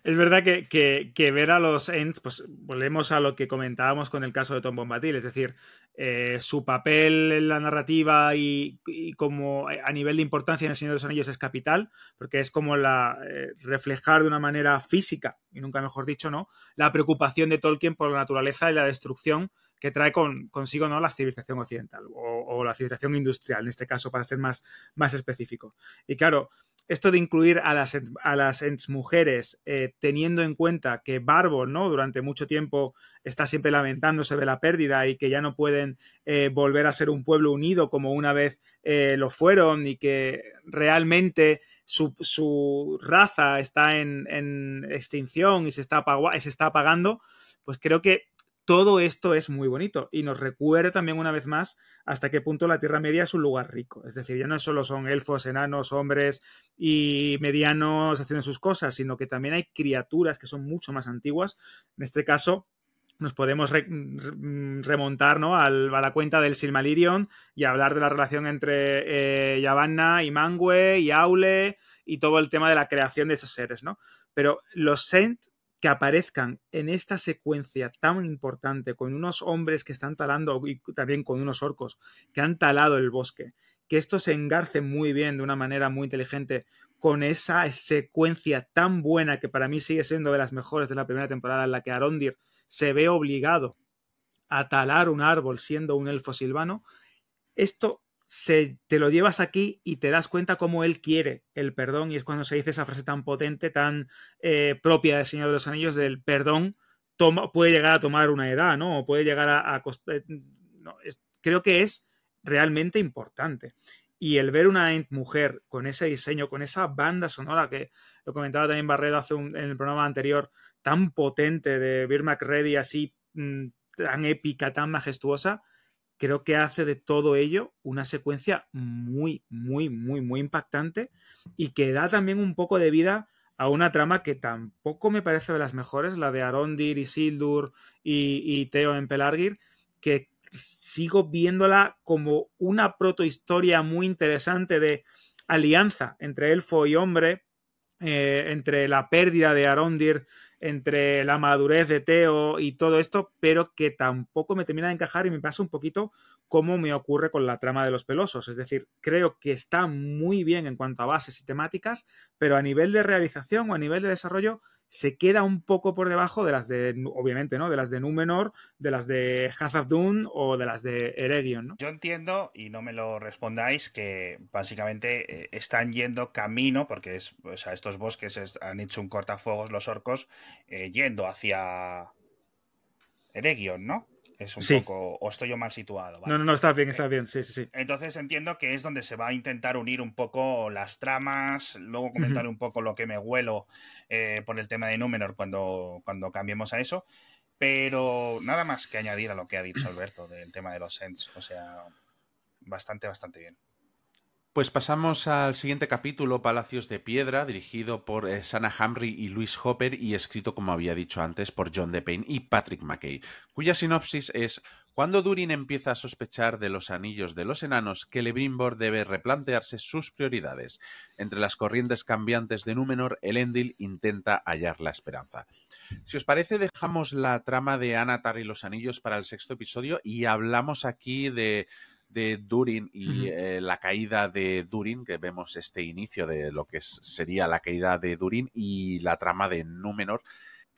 Es verdad que, ver a los Ents, pues volvemos a lo que comentábamos con el caso de Tom Bombadil, es decir, eh, su papel en la narrativa y, como eh, a nivel de importancia en El Señor de los Anillos es capital, porque es como la eh, reflejar de una manera física, y nunca mejor dicho, ¿no? La preocupación de Tolkien por la naturaleza y la destrucción que trae consigo ¿no? la civilización occidental o, la civilización industrial, en este caso, para ser más, más específico. Y claro, esto de incluir a las, a las mujeres eh, teniendo en cuenta que Barbo, ¿no? Durante mucho tiempo está siempre lamentándose de la pérdida y que ya no pueden eh, volver a ser un pueblo unido como una vez eh, lo fueron y que realmente su, raza está en, extinción y se está, se está apagando, pues creo que todo esto es muy bonito y nos recuerda también una vez más hasta qué punto la Tierra Media es un lugar rico. Es decir, ya no solo son elfos, enanos, hombres y medianos haciendo sus cosas, sino que también hay criaturas que son mucho más antiguas. En este caso, nos podemos mm, remontar ¿no? a la cuenta del Silmalirion y hablar de la relación entre eh, Yavanna y Mangue y Aule y todo el tema de la creación de esos seres, ¿no? Pero los Sent que aparezcan en esta secuencia tan importante con unos hombres que están talando y también con unos orcos que han talado el bosque, que esto se engarce muy bien de una manera muy inteligente con esa secuencia tan buena que para mí sigue siendo de las mejores de la primera temporada en la que Arondir se ve obligado a talar un árbol siendo un elfo silvano, esto se, te lo llevas aquí y te das cuenta cómo él quiere el perdón y es cuando se dice esa frase tan potente, tan eh, propia del Señor de los Anillos, del perdón puede llegar a tomar una edad, ¿no? puede llegar a... Eh, creo que es realmente importante. Y el ver una mujer con ese diseño, con esa banda sonora que lo comentaba también Barredo hace en el programa anterior, tan potente de Birma McReady, así mm, tan épica, tan majestuosa, creo que hace de todo ello una secuencia muy, muy, muy, muy impactante y que da también un poco de vida a una trama que tampoco me parece de las mejores, la de Arondir, y Sildur y Teo en Pelargir, que sigo viéndola como una protohistoria muy interesante de alianza entre elfo y hombre, eh, entre la pérdida de Arondir entre la madurez de Teo y todo esto, pero que tampoco me termina de encajar y me pasa un poquito como me ocurre con la trama de los pelosos. Es decir, creo que está muy bien en cuanto a bases y temáticas, pero a nivel de realización o a nivel de desarrollo se queda un poco por debajo de las de, obviamente, ¿no? De las de Númenor, de las de Hazardun o de las de Eregion, ¿no? Yo entiendo, y no me lo respondáis, que básicamente eh, están yendo camino, porque es, o sea, estos bosques han hecho un cortafuegos los orcos, eh, yendo hacia Eregion, ¿no? Es un poco. O estoy yo mal situado. No, no, no, está bien, eh, está bien. Sí, sí, sí. Entonces entiendo que es donde se va a intentar unir un poco las tramas. Luego comentar un poco lo que me huelo eh, por el tema de Númenor cuando, cuando cambiemos a eso. Pero nada más que añadir a lo que ha dicho Alberto del tema de los Ents. O sea, bastante, bastante bien. Pues pasamos al siguiente capítulo, Palacios de Piedra, dirigido por eh, Sana Hamry y Luis Hopper y escrito, como había dicho antes, por John DePayne y Patrick McKay, cuya sinopsis es cuando Durin empieza a sospechar de los anillos de los enanos, que Celebrimbor debe replantearse sus prioridades. Entre las corrientes cambiantes de Númenor, Elendil intenta hallar la esperanza. Si os parece, dejamos la trama de Anatar y los anillos para el sexto episodio y hablamos aquí de de Durin y eh, la caída de Durin, que vemos este inicio de lo que sería la caída de Durin y la trama de Númenor.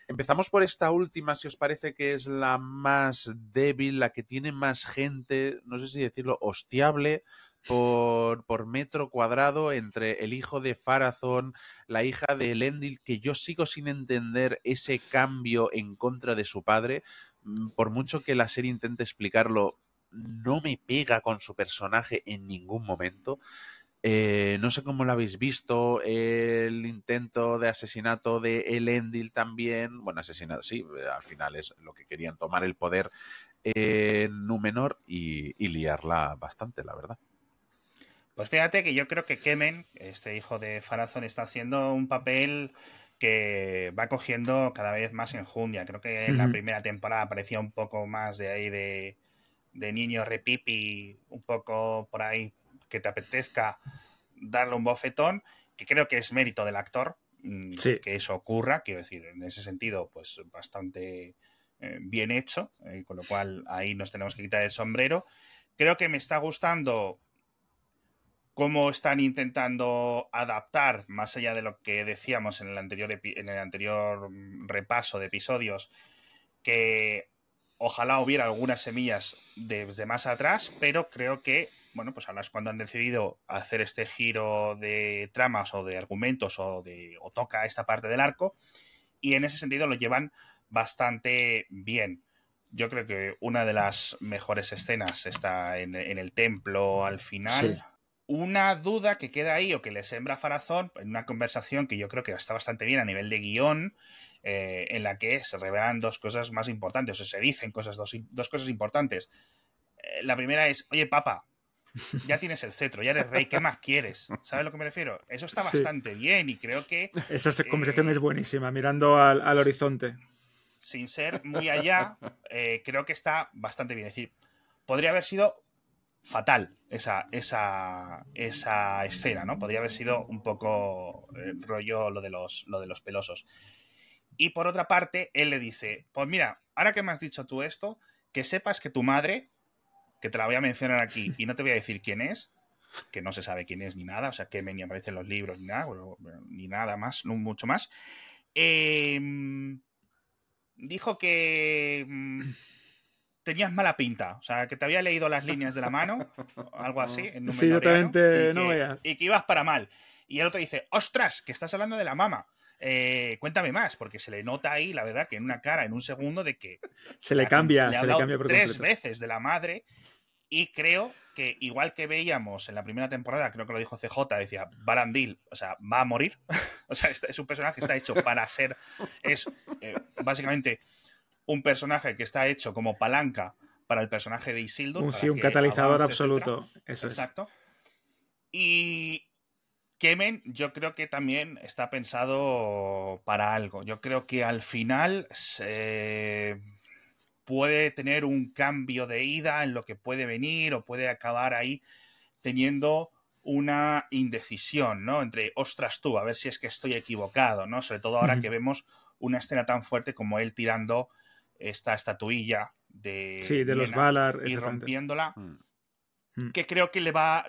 Empezamos por esta última, si os parece que es la más débil, la que tiene más gente, no sé si decirlo, hostiable, por, por, metro cuadrado entre el hijo de Farazón, la hija de Lendil, que yo sigo sin entender ese cambio en contra de su padre. Mm, por mucho que la serie intente explicarlo, no me pega con su personaje en ningún momento. Eh, no sé cómo lo habéis visto, el intento de asesinato de Elendil también, bueno, asesinato, sí, al final es lo que querían, tomar el poder en Númenor y, liarla bastante, la verdad. Pues fíjate que yo creo que Kemen, este hijo de Farazón, está haciendo un papel que va cogiendo cada vez más enjundia. Creo que en la primera temporada parecía un poco más de ahí de, de niño repipi, un poco por ahí que te apetezca darle un bofetón, que creo que es mérito del actor mm, que eso ocurra, quiero decir, en ese sentido, pues bastante eh, bien hecho, eh, con lo cual ahí nos tenemos que quitar el sombrero. Creo que me está gustando cómo están intentando adaptar, más allá de lo que decíamos en el anterior, en el anterior mm, repaso de episodios, que Ojalá hubiera algunas semillas desde más atrás, pero creo que, bueno, pues a las cuando han decidido hacer este giro de tramas o de argumentos o, de, toca esta parte del arco, y en ese sentido lo llevan bastante bien. Yo creo que una de las mejores escenas está en, el templo al final. Una duda que queda ahí o que le sembra Farazón en una conversación que yo creo que está bastante bien a nivel de guión eh, en la que se revelan dos cosas más importantes, o se dicen cosas, dos, dos cosas importantes. Eh, la primera es, oye, papa, ya tienes el cetro, ya eres rey, ¿qué más quieres? ¿Sabes a lo que me refiero? Eso está bastante bien y creo que... Esa eh, conversación es buenísima, mirando al, al, horizonte. Sin ser muy allá, creo que está bastante bien. Es decir, podría haber sido fatal esa, esa, esa escena, ¿no? Podría haber sido un poco rollo lo de los, lo de los pelosos. Y por otra parte, él le dice, pues mira, ahora que me has dicho tú esto, que sepas que tu madre, que te la voy a mencionar aquí y no te voy a decir quién es, que no se sabe quién es ni nada, o sea, que ni aparecen los libros ni nada, ni nada más, no mucho más, em, dijo que mm, tenías mala pinta, o sea, que te había leído las líneas de la mano, algo así. En sí, y, que, ibas para mal. Y el otro dice, ostras, que estás hablando de la mamá. Eh, cuéntame más, porque se le nota ahí, la verdad, que en una cara, en un segundo, de que. Se le cambia, se le cambia Tres veces de la madre, y creo que, igual que veíamos en la primera temporada, creo que lo dijo CJ, decía, Barandil, o sea, va a morir. o sea, este, es un personaje que está hecho para ser. Es eh, básicamente un personaje que está hecho como palanca para el personaje de Isildur. sí, un catalizador absoluto. es. Exacto. Y, Kemen, yo creo que también está pensado para algo. Yo creo que al final puede tener un cambio de ida en lo que puede venir o puede acabar ahí teniendo una indecisión, ¿no? Entre, ostras tú, a ver si es que estoy equivocado, ¿no? Sobre todo ahora que vemos una escena tan fuerte como él tirando esta estatuilla de, de los Valar y rompiéndola, mm. Mm. que creo que le va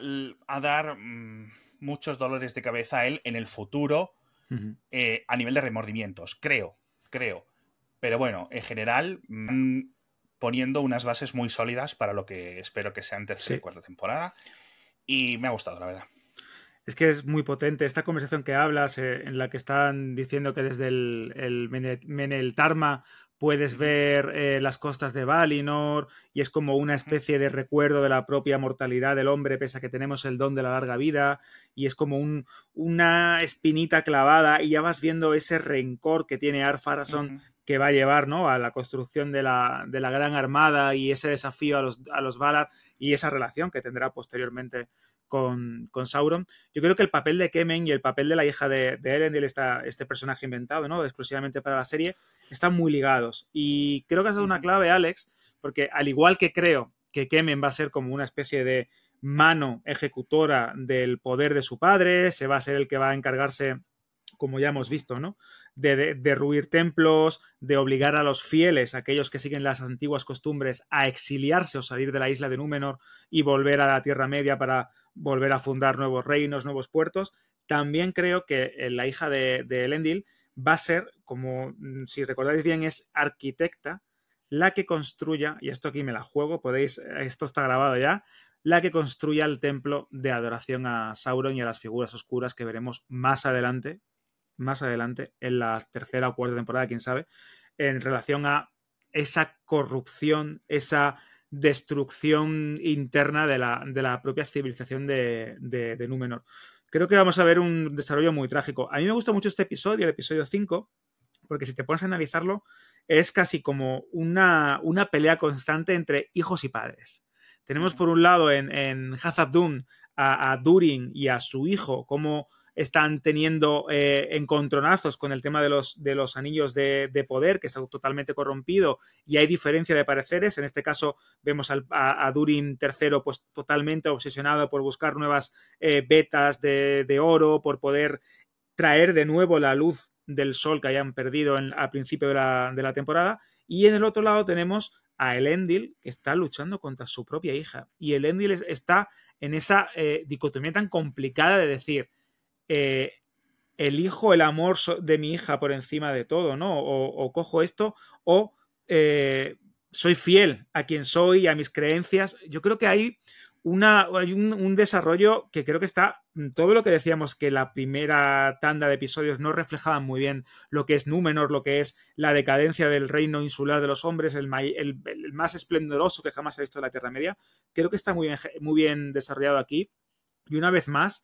a dar mm, muchos dolores de cabeza a él en el futuro eh, a nivel de remordimientos, creo, creo. Pero bueno, en general, poniendo unas bases muy sólidas para lo que espero que sea antes tercera cuarta temporada. Y me ha gustado, la verdad. Es que es muy potente esta conversación que hablas, eh, en la que están diciendo que desde el, el puedes ver eh, las costas de Valinor y es como una especie de recuerdo de la propia mortalidad del hombre, pese a que tenemos el don de la larga vida, y es como un, una espinita clavada y ya vas viendo ese rencor que tiene Arfarason que va a llevar ¿no? a la construcción de la, de la gran armada y ese desafío a los, a los Valar y esa relación que tendrá posteriormente con, Sauron. Yo creo que el papel de Kemen y el papel de la hija de, de Erendil, este personaje inventado, ¿no? Exclusivamente para la serie, están muy ligados. Y creo que has dado una clave, Alex, porque al igual que creo que Kemen va a ser como una especie de mano ejecutora del poder de su padre, se va a ser el que va a encargarse, como ya hemos visto, ¿no? de, derruir templos, de obligar a los fieles, aquellos que siguen las antiguas costumbres, a exiliarse o salir de la isla de Númenor y volver a la Tierra Media para volver a fundar nuevos reinos, nuevos puertos. También creo que eh, la hija de, de Elendil va a ser, como mm, si recordáis bien, es arquitecta, la que construya, y esto aquí me la juego, podéis, eh, esto está grabado ya, la que construya el templo de adoración a Sauron y a las figuras oscuras que veremos más adelante, más adelante, en la tercera o cuarta temporada, quién sabe, en relación a esa corrupción, esa destrucción interna de la, propia civilización de, Númenor. Creo que vamos a ver un desarrollo muy trágico. A mí me gusta mucho este episodio, el episodio 5, porque si te pones a analizarlo, es casi como una, pelea constante entre hijos y padres. Tenemos por un lado en, en a, a, Durin y a su hijo, como están teniendo eh, encontronazos con el tema de los, anillos de, poder, que está totalmente corrompido y hay diferencia de pareceres. En este caso vemos a, Durin III pues, totalmente obsesionado por buscar nuevas eh, vetas de, oro, por poder traer de nuevo la luz del sol que hayan perdido al principio de la, temporada. Y en el otro lado tenemos a Elendil, que está luchando contra su propia hija. Y Elendil está en esa eh, dicotomía tan complicada de decir, eh, elijo el amor de mi hija por encima de todo, ¿no? O, cojo esto, o eh, soy fiel a quien soy, a mis creencias. Yo creo que hay, una, hay un, desarrollo que creo que está, mm, todo lo que decíamos que la primera tanda de episodios no reflejaban muy bien lo que es Númenor, lo que es la decadencia del reino insular de los hombres, el, más esplendoroso que jamás ha visto en la Tierra Media, creo que está muy bien, muy bien desarrollado aquí. Y una vez más,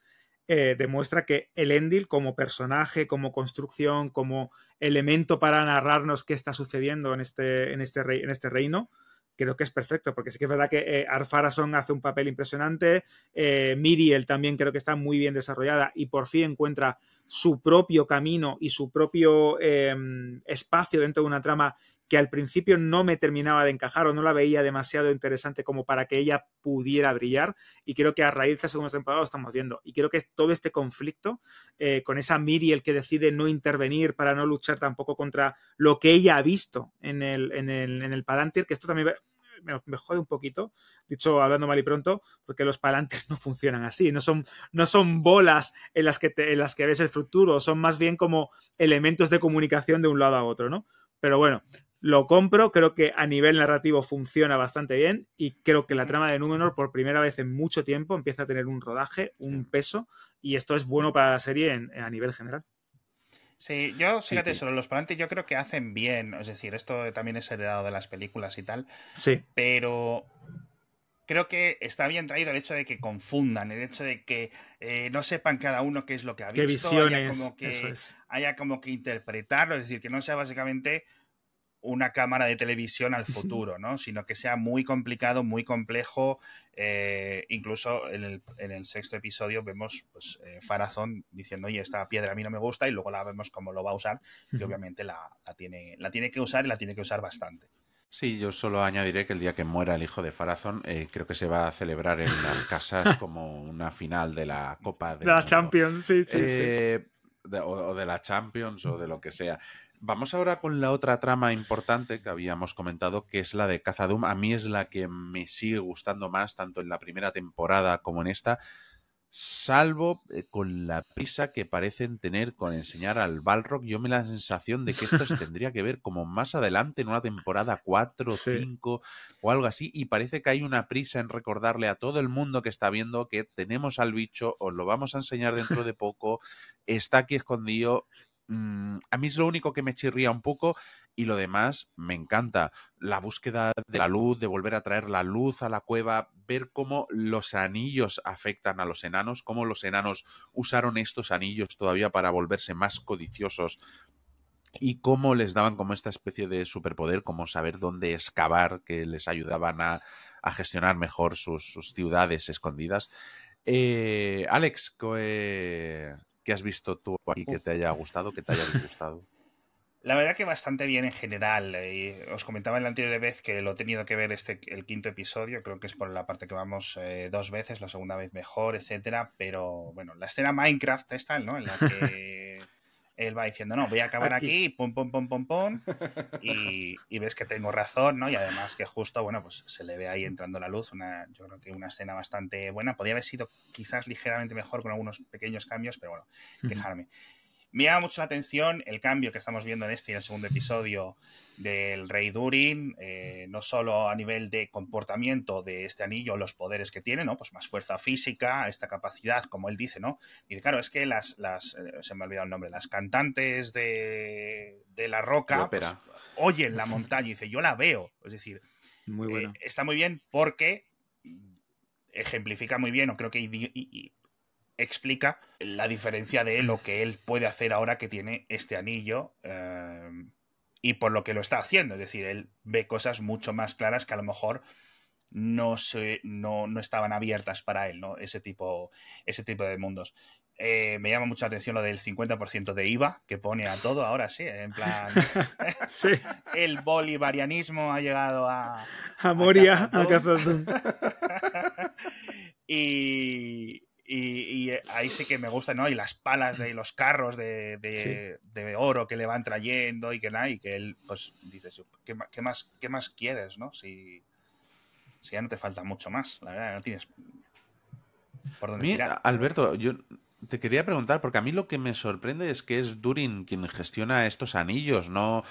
eh, demuestra que el Endil como personaje, como construcción, como elemento para narrarnos qué está sucediendo en este, en este, este reino, creo que es perfecto, porque sí que es verdad que eh, Arfarason hace un papel impresionante, eh, Miriel también creo que está muy bien desarrollada y por fin encuentra su propio camino y su propio em, espacio dentro de una trama que al principio no me terminaba de encajar o no la veía demasiado interesante como para que ella pudiera brillar. Y creo que a raíz de la segunda temporada lo estamos viendo. Y creo que todo este conflicto eh, con esa el que decide no intervenir para no luchar tampoco contra lo que ella ha visto en el, en Palantir, que esto también me, me, jode un poquito, dicho hablando mal y pronto, porque los palantes no funcionan así, no son, no son bolas en las, que en las que ves el futuro, son más bien como elementos de comunicación de un lado a otro, ¿no? Pero bueno, lo compro, creo que a nivel narrativo funciona bastante bien y creo que la trama de Númenor por primera vez en mucho tiempo empieza a tener un rodaje, un peso y esto es bueno para la serie a nivel general. Sí, yo, fíjate, sí, los parlantes yo creo que hacen bien, es decir, esto también es heredado de las películas y tal. Sí. Pero creo que está bien traído el hecho de que confundan, el hecho de que eh, no sepan cada uno qué es lo que ha visto, ¿Qué visiones, como que, haya como que interpretarlo, es decir, que no sea básicamente una cámara de televisión al futuro, ¿no? Sino que sea muy complicado, muy complejo. Eh, incluso en el, sexto episodio vemos pues, eh, Farazón diciendo, oye, esta piedra a mí no me gusta, y luego la vemos cómo lo va a usar, y obviamente la, tiene, la tiene que usar y la tiene que usar bastante. Sí, yo solo añadiré que el día que muera el hijo de Farazón, eh, creo que se va a celebrar en las casas como una final de la Copa de la Champions, sí, sí, o, de la Champions o de lo que sea. Vamos ahora con la otra trama importante que habíamos comentado, que es la de Cazadum. A mí es la que me sigue gustando más, tanto en la primera temporada como en esta, salvo eh, con la prisa que parecen tener con enseñar al Balrog. Yo me la sensación de que esto se tendría que ver como más adelante, en una temporada 4, o 5 o algo así, y parece que hay una prisa en recordarle a todo el mundo que está viendo que tenemos al bicho, os lo vamos a enseñar dentro de poco, está aquí escondido, Mm, a mí es lo único que me chirría un poco y lo demás me encanta. La búsqueda de la luz, de volver a traer la luz a la cueva, ver cómo los anillos afectan a los enanos, cómo los enanos usaron estos anillos todavía para volverse más codiciosos y cómo les daban como esta especie de superpoder, como saber dónde excavar, que les ayudaban a, gestionar mejor sus, ciudades escondidas. Eh, Alex, ¿Qué has visto tú aquí que te haya gustado, que te haya disgustado? La verdad que bastante bien en general. Eh, os comentaba en la anterior vez que lo he tenido que ver este el quinto episodio, creo que es por la parte que vamos eh, dos veces, la segunda vez mejor, etcétera. Pero bueno, la escena Minecraft esta, ¿no? En la que él va diciendo, no, voy a acabar aquí, pum, pum, pum, pum, pum, y, ves que tengo razón, ¿no? Y además que justo, bueno, pues se le ve ahí entrando la luz, una, yo creo que una escena bastante buena, podría haber sido quizás ligeramente mejor con algunos pequeños cambios, pero bueno, quejarme. Me llama mucho la atención el cambio que estamos viendo en este y en el segundo episodio del Rey Durin, eh, no solo a nivel de comportamiento de este anillo, los poderes que tiene, ¿no? Pues más fuerza física, esta capacidad, como él dice, ¿no? Y claro, es que las, eh, se me ha olvidado el nombre, las cantantes de, la roca pues, oyen la montaña y dice, yo la veo. Es decir, muy eh, bueno. está muy bien porque ejemplifica muy bien, o creo que explica la diferencia de lo que él puede hacer ahora que tiene este anillo eh, y por lo que lo está haciendo. Es decir, él ve cosas mucho más claras que a lo mejor no, no, estaban abiertas para él, ¿no? Ese tipo, ese tipo de mundos. Eh, me llama mucha atención lo del 50% de IVA que pone a todo ahora sí, eh, en plan. sí. El bolivarianismo ha llegado a. A Moria, a y, y, ahí sí que me gusta, ¿no? Y las palas de los carros de, de, oro que le van trayendo y que nada, y que él, pues dices, ¿qué, más, qué más quieres, no? Si, ya no te falta mucho más, la verdad, no tienes por dónde Alberto, yo te quería preguntar, porque a mí lo que me sorprende es que es Durin quien gestiona estos anillos, ¿no?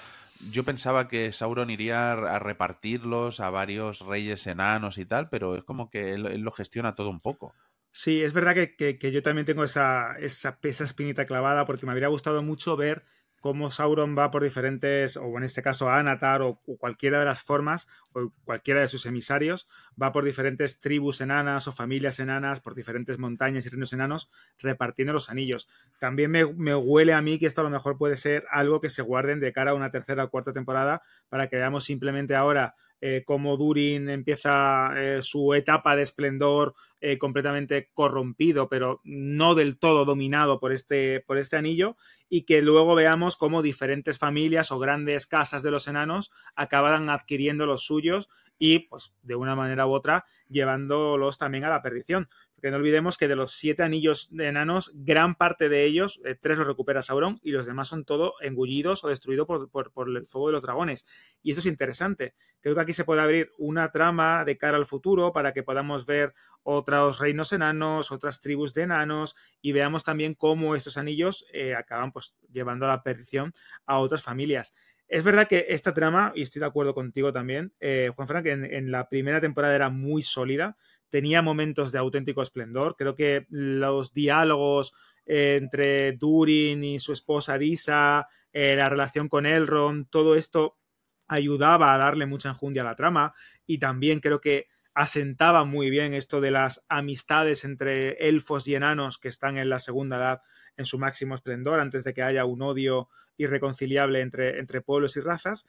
Yo pensaba que Sauron iría a repartirlos a varios reyes enanos y tal, pero es como que él lo gestiona todo un poco. Sí, es verdad que, yo también tengo esa, esa, espinita clavada porque me habría gustado mucho ver cómo Sauron va por diferentes, o en este caso Anatar, o, o cualquiera de las formas, o cualquiera de sus emisarios, va por diferentes tribus enanas o familias enanas, por diferentes montañas y reinos enanos, repartiendo los anillos. También me, me huele a mí que esto a lo mejor puede ser algo que se guarden de cara a una tercera o cuarta temporada para que veamos simplemente ahora eh, como Durin empieza eh, su etapa de esplendor eh, completamente corrompido, pero no del todo dominado por este, por este anillo, y que luego veamos cómo diferentes familias o grandes casas de los enanos acabarán adquiriendo los suyos y, pues, de una manera u otra, llevándolos también a la perdición. Porque no olvidemos que de los siete anillos de enanos, gran parte de ellos, eh, tres los recupera Sauron y los demás son todo engullidos o destruidos por, el fuego de los dragones. Y esto es interesante. Creo que aquí se puede abrir una trama de cara al futuro para que podamos ver otros reinos enanos, otras tribus de enanos y veamos también cómo estos anillos eh, acaban pues, llevando a la perdición a otras familias. Es verdad que esta trama, y estoy de acuerdo contigo también, eh, Juan Frank, en, la primera temporada era muy sólida tenía momentos de auténtico esplendor. Creo que los diálogos eh, entre Durin y su esposa Disa, eh, la relación con Elrond, todo esto ayudaba a darle mucha enjundia a la trama y también creo que asentaba muy bien esto de las amistades entre elfos y enanos que están en la segunda edad en su máximo esplendor antes de que haya un odio irreconciliable entre pueblos y razas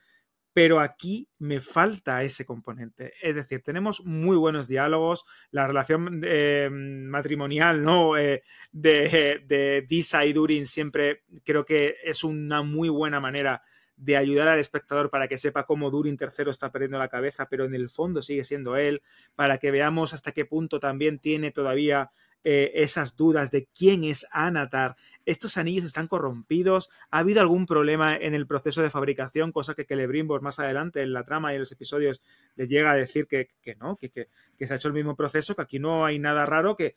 pero aquí me falta ese componente. Es decir, tenemos muy buenos diálogos, la relación eh, matrimonial ¿no? Eh, de, de Disa y Durin siempre creo que es una muy buena manera de ayudar al espectador para que sepa cómo Durin III está perdiendo la cabeza, pero en el fondo sigue siendo él, para que veamos hasta qué punto también tiene todavía eh, esas dudas de quién es Anatar. Estos anillos están corrompidos. ¿Ha habido algún problema en el proceso de fabricación? Cosa que Celebrimbor más adelante en la trama y en los episodios le llega a decir que, no, que, se ha hecho el mismo proceso, que aquí no hay nada raro, que,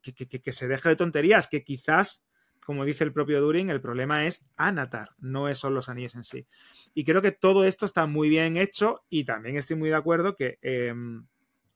que se deje de tonterías, que quizás como dice el propio Durin, el problema es Anatar, no son los anillos en sí. Y creo que todo esto está muy bien hecho y también estoy muy de acuerdo que em,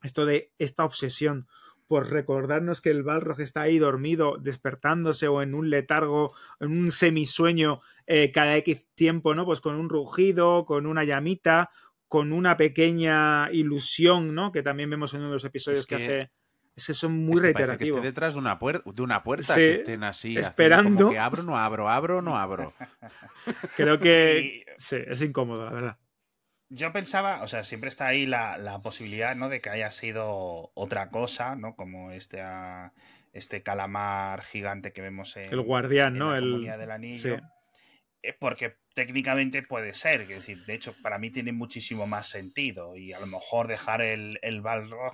esto de esta obsesión por recordarnos que el Balrog está ahí dormido, despertándose o en un letargo, en un semisueño eh, cada X tiempo, ¿no? Pues con un rugido, con una llamita, con una pequeña ilusión, ¿no? Que también vemos en uno de los episodios que... hace. Es que son muy es reiterativos. Que detrás de una, puerta, de una que estén así. Esperando. que abro, no abro, abro, no abro. Creo que Sí, es incómodo, la verdad yo pensaba, o sea, siempre está ahí la, la, posibilidad, ¿no? De que haya sido otra cosa, ¿no? Como este, ah, este calamar gigante que vemos en el guardián, ¿no? La el del anillo. Sí. Eh, porque técnicamente puede ser, es decir, de hecho, para mí tiene muchísimo más sentido. Y a lo mejor dejar el, el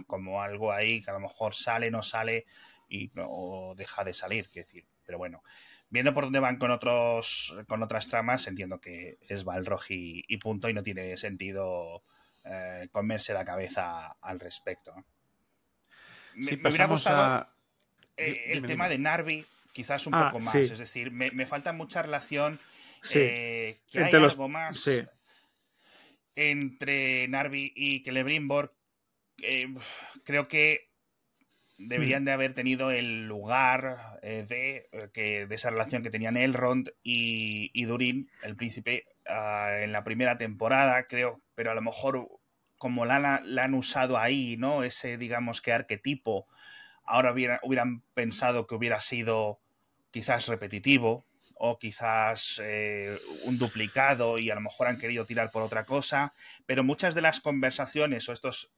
como algo ahí que a lo mejor sale, no sale, y no o deja de salir, es decir. Pero bueno, viendo por dónde van con otros con otras tramas, entiendo que es Balrog y, punto, y no tiene sentido eh, comerse la cabeza al respecto. Me, hubiera gustado eh, el, tema de Narvi, quizás un ah, poco más. Es decir, me, falta mucha relación. Eh, entre entre Narvi y Celebrimbor. creo que deberían hmm. de haber tenido el lugar eh, de, eh, que, de esa relación que tenían Elrond y, y Durin, el príncipe, ah, en la primera temporada, creo, pero a lo mejor como la, la, han usado ahí, ¿no? Ese, digamos, que arquetipo, ahora hubieran pensado que hubiera sido quizás repetitivo o quizás eh, un duplicado y a lo mejor han querido tirar por otra cosa, pero muchas de las conversaciones o estos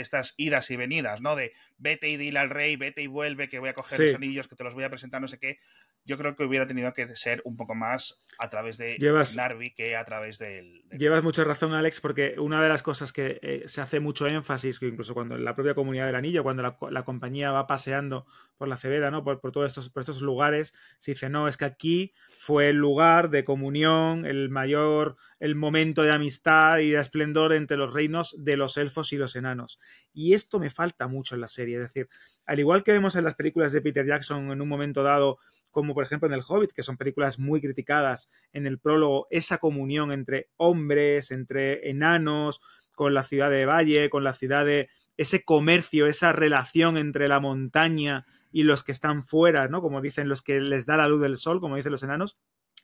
estas idas y venidas, ¿no? De vete y dile al rey, vete y vuelve, que voy a coger los anillos, que te los voy a presentar, no sé qué yo creo que hubiera tenido que ser un poco más a través de Narvi que a través del, Llevas mucha razón, Alex, porque una de las cosas que eh, se hace mucho énfasis, incluso cuando la propia comunidad del anillo, cuando la, compañía va paseando por la Cebeda, ¿no? Por, todos estos, estos lugares, se dice, no, es que aquí fue el lugar de comunión, el mayor, el momento de amistad y de esplendor entre los reinos de los elfos y los enanos. Y esto me falta mucho en la serie, es decir, al igual que vemos en las películas de Peter Jackson en un momento dado, como por ejemplo en El Hobbit, que son películas muy criticadas en el prólogo, esa comunión entre hombres, entre enanos, con la ciudad de Valle, con la ciudad de ese comercio, esa relación entre la montaña y los que están fuera, ¿no? Como dicen los que les da la luz del sol, como dicen los enanos,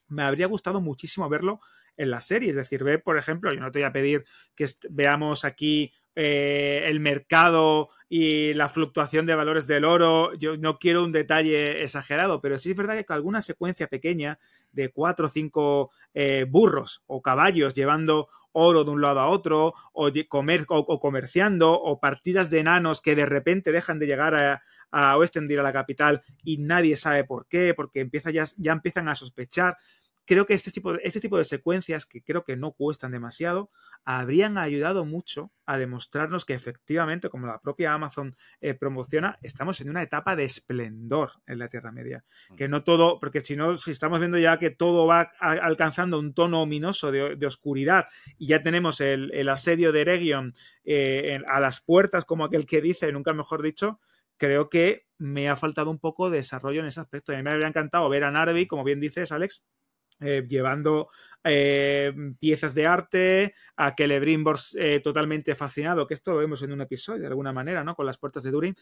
me habría gustado muchísimo verlo en la serie. Es decir, ver, por ejemplo, yo no te voy a pedir que veamos aquí eh, el mercado y la fluctuación de valores del oro. Yo no quiero un detalle exagerado, pero sí es verdad que alguna secuencia pequeña de cuatro o cinco eh, burros o caballos llevando oro de un lado a otro, o, comerciando, o partidas de enanos que de repente dejan de llegar a, a a la capital, y nadie sabe por qué, porque empieza ya empiezan a sospechar creo que este, este tipo, de, secuencias, que creo que no cuestan demasiado, habrían ayudado mucho a demostrarnos que efectivamente, como la propia Amazon eh, promociona, estamos en una etapa de esplendor en la Tierra Media. Mm. Que no todo, porque si no, si estamos viendo ya que todo va alcanzando un tono ominoso de, oscuridad y ya tenemos el, asedio de Eregion eh, a las puertas, como aquel que dice, nunca mejor dicho, creo que me ha faltado un poco de desarrollo en ese aspecto. A mí me habría encantado ver a Narvi, como bien dices, Alex, eh, llevando eh, piezas de arte, a Celebrimbor eh, totalmente fascinado, que esto lo vemos en un episodio de alguna manera, ¿no? Con las puertas de Durin.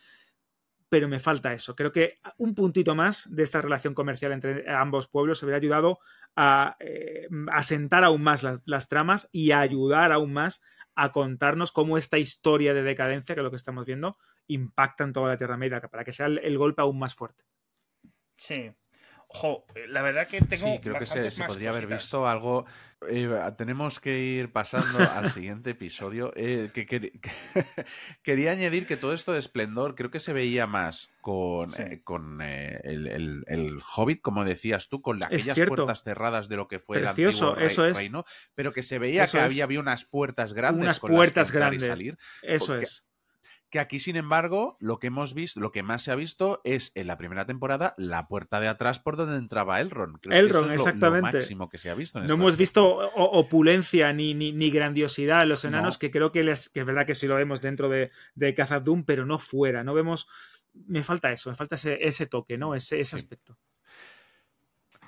Pero me falta eso. Creo que un puntito más de esta relación comercial entre ambos pueblos habría ayudado a eh, asentar aún más las, tramas y a ayudar aún más a contarnos cómo esta historia de decadencia, que es lo que estamos viendo, impacta en toda la Tierra Media, para que sea el golpe aún más fuerte. Sí, eh, la verdad que tengo. Sí, creo que se, podría haber visto algo. Eh, tenemos que ir pasando al siguiente episodio. Eh, quería añadir que todo esto de esplendor creo que se veía más con, con el, hobbit, como decías tú, con aquellas puertas cerradas de lo que fue el antiguo reino, pero que se veía que había, había unas puertas grandes. con puertas las que grandes. Salir, eso es que aquí, sin embargo, lo que hemos visto, lo que más se ha visto es en la primera temporada la puerta de atrás por donde entraba Elrond. Creo Elrond, exactamente. máximo que se ha visto. no hemos visto opulencia ni, ni, grandiosidad en los enanos, que creo que, que es verdad que sí lo vemos dentro de, de pero no fuera. No vemos. Me falta eso, me falta ese, ese toque, ¿no? Mm, ese, aspecto.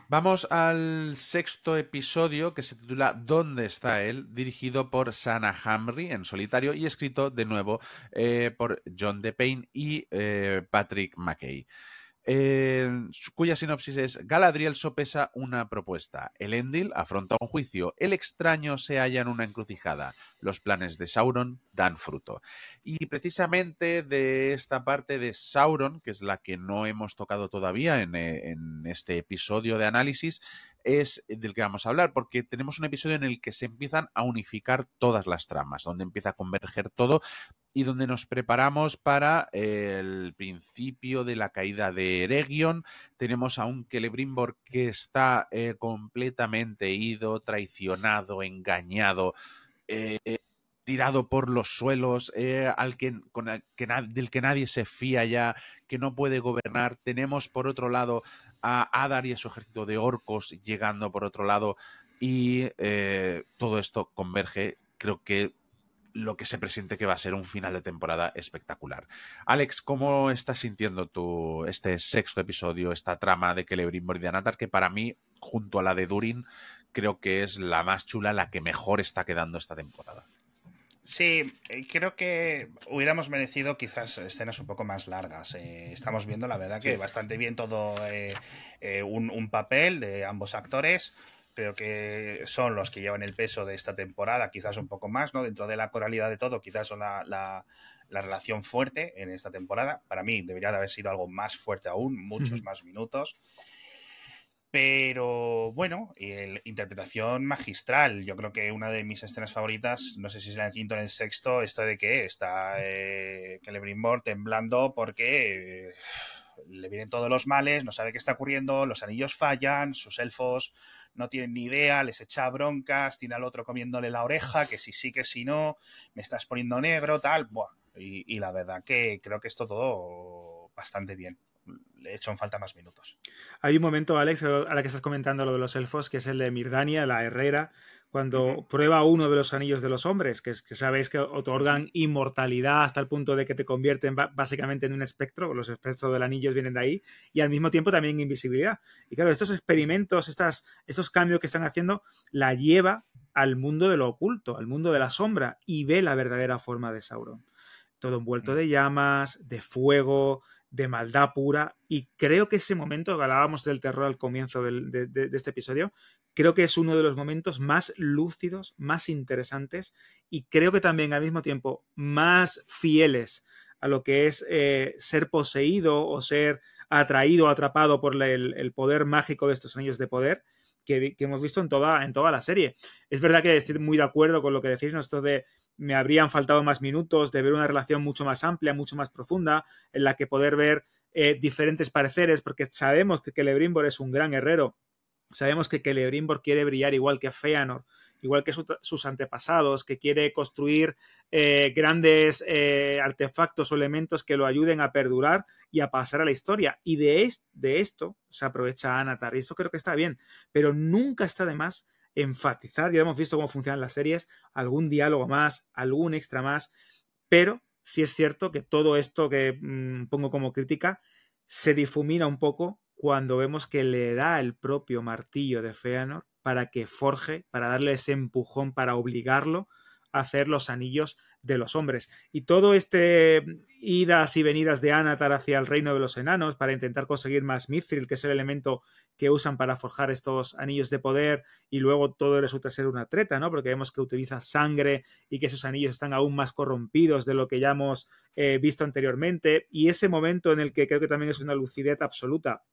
Vamos al sexto episodio que se titula ¿Dónde está él? dirigido por Sana Hamri en solitario y escrito de nuevo eh, por John DePayne y eh, Patrick McKay cuya sinopsis es Galadriel sopesa una propuesta, El Endil afronta un juicio, el extraño se halla en una encrucijada, los planes de Sauron dan fruto. Y precisamente de esta parte de Sauron, que es la que no hemos tocado todavía en eh, este episodio de análisis, es del que vamos a hablar, porque tenemos un episodio en el que se empiezan a unificar todas las tramas, donde empieza a converger todo y donde nos preparamos para el principio de la caída de Eregion. Tenemos a un Celebrimbor que está eh, completamente ido, traicionado, engañado. Eh, tirado por los suelos, eh, al que, con que del que nadie se fía ya, que no puede gobernar. Tenemos por otro lado a Adar y a su ejército de orcos llegando por otro lado y eh, todo esto converge. Creo que lo que se presente que va a ser un final de temporada espectacular. Alex, ¿cómo estás sintiendo tú este sexto episodio, esta trama de Celebrimbor de Anatar? que para mí, junto a la de Durin, creo que es la más chula, la que mejor está quedando esta temporada? Sí, eh, creo que hubiéramos merecido quizás escenas un poco más largas. Eh, estamos viendo, la verdad, que bastante bien todo eh, un, papel de ambos actores. Creo que son los que llevan el peso de esta temporada, quizás un poco más, ¿no? Dentro de la coralidad de todo, quizás son la, la, relación fuerte en esta temporada. Para mí debería de haber sido algo más fuerte aún, muchos más minutos. Pero bueno, el, interpretación magistral. Yo creo que una de mis escenas favoritas, no sé si es en el quinto o en el sexto, esto de que está eh, Celebrimbor temblando porque eh, le vienen todos los males, no sabe qué está ocurriendo, los anillos fallan, sus elfos no tienen ni idea, les echa broncas, tiene al otro comiéndole la oreja, que si sí, que si no, me estás poniendo negro, tal. y la verdad que creo que esto todo bastante bien le echan en falta más minutos. Hay un momento, Alex, ahora que estás comentando lo de los elfos, que es el de mirgania la herrera, cuando prueba uno de los anillos de los hombres, que, sabéis que otorgan inmortalidad hasta el punto de que te convierten básicamente en un espectro, los espectros del anillo vienen de ahí, y al mismo tiempo también invisibilidad. Y claro, estos experimentos, estos cambios que están haciendo, la lleva al mundo de lo oculto, al mundo de la sombra, y ve la verdadera forma de Sauron. Todo envuelto mm. de llamas, de fuego, de maldad pura. Y creo que ese momento, que hablábamos del terror al comienzo de, este episodio, creo que es uno de los momentos más lúcidos, más interesantes y creo que también al mismo tiempo más fieles a lo que es eh, ser poseído o ser atraído, atrapado por el, poder mágico de estos años de poder. Que, hemos visto en toda, en toda la serie. Es verdad que estoy muy de acuerdo con lo que decís, nosotros de me habrían faltado más minutos de ver una relación mucho más amplia, mucho más profunda, en la que poder ver eh, diferentes pareceres, porque sabemos que Celebrimbor es un gran herrero, sabemos que Celebrimbor quiere brillar igual que Feanor, igual que sus antepasados, que quiere construir eh, grandes eh, artefactos o elementos que lo ayuden a perdurar y a pasar a la historia. Y de, de esto se aprovecha Anatar, y eso creo que está bien, pero nunca está de más enfatizar, ya hemos visto cómo funcionan las series, algún diálogo más, algún extra más, pero sí es cierto que todo esto que mm, pongo como crítica se difumina un poco cuando vemos que le da el propio martillo de Feanor para que forje, para darle ese empujón, para obligarlo hacer los anillos de los hombres. Y todo este mm, idas y venidas de Anatar hacia el reino de los enanos para intentar conseguir más mithril, que es el elemento que usan para forjar estos anillos de poder, y luego todo resulta ser una treta, ¿no? Porque vemos que utiliza sangre y que esos anillos están aún más corrompidos de lo que ya hemos eh, visto anteriormente. Y ese momento en el que creo que también es una lucidez absoluta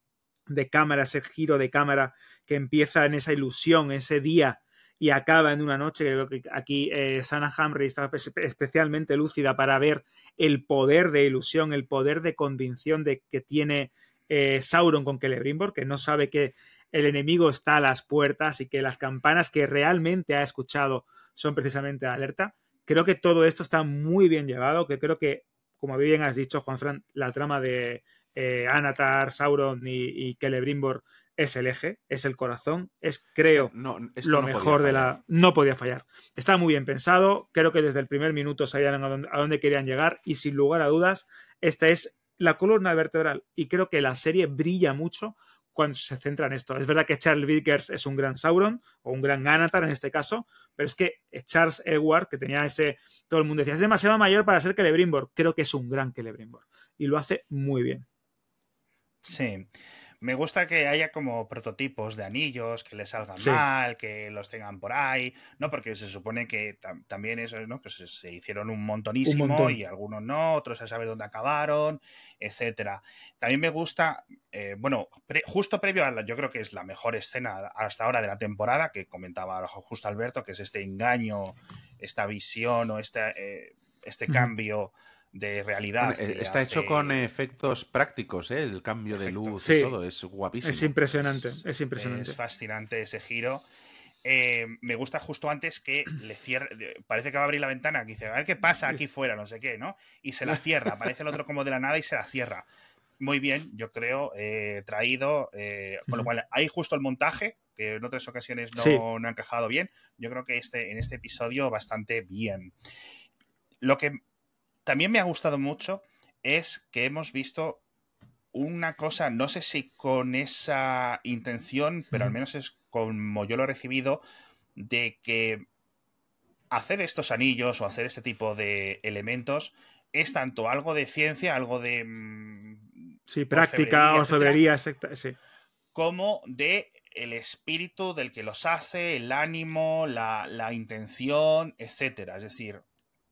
de cámara, ese giro de cámara que empieza en esa ilusión, ese día y acaba en una noche, creo que aquí eh, Sana Hamry está especialmente lúcida para ver el poder de ilusión, el poder de convicción de que tiene eh, Sauron con Celebrimbor, que no sabe que el enemigo está a las puertas y que las campanas que realmente ha escuchado son precisamente de alerta. Creo que todo esto está muy bien llevado, que creo que, como bien has dicho, Juan Fran, la trama de eh, Anatar, Sauron y, Celebrimbor es el eje, es el corazón, es creo no, lo mejor de la... No podía fallar. Está muy bien pensado, creo que desde el primer minuto sabían a dónde, querían llegar y sin lugar a dudas, esta es la columna vertebral y creo que la serie brilla mucho cuando se centra en esto. Es verdad que Charles Vickers es un gran Sauron o un gran Anatar en este caso, pero es que Charles Edward, que tenía ese, todo el mundo decía, es demasiado mayor para ser Celebrimbor, creo que es un gran Celebrimbor y lo hace muy bien. Sí. Me gusta que haya como prototipos de anillos que les salgan mal, que los tengan por ahí, ¿no? Porque se supone que también eso, ¿no? Que se, hicieron un montonísimo y algunos no, otros a saber dónde acabaron, etcétera. También me gusta, eh, bueno, justo previo a la, yo creo que es la mejor escena hasta ahora de la temporada, que comentaba justo Alberto, que es este engaño, esta visión o eh, este cambio de realidad. E, está hecho con efectos prácticos, ¿eh? el cambio de luz y todo, es guapísimo. Es impresionante, es, impresionante. Es fascinante ese giro. Eh, me gusta justo antes que le cierre... parece que va a abrir la ventana, que dice, a ver qué pasa aquí fuera, no sé qué, ¿no? Y se la cierra, aparece el otro como de la nada y se la cierra. Muy bien, yo creo, eh, traído, con lo cual hay justo el montaje, que en otras ocasiones no, no ha encajado bien, yo creo que este, en este episodio bastante bien. Lo que también me ha gustado mucho es que hemos visto una cosa, no sé si con esa intención, pero al menos es como yo lo he recibido, de que hacer estos anillos o hacer este tipo de elementos es tanto algo de ciencia, algo de... Mm, sí, práctica o sobrería, sí. Como de el espíritu del que los hace, el ánimo, la, la intención, etcétera. Es decir,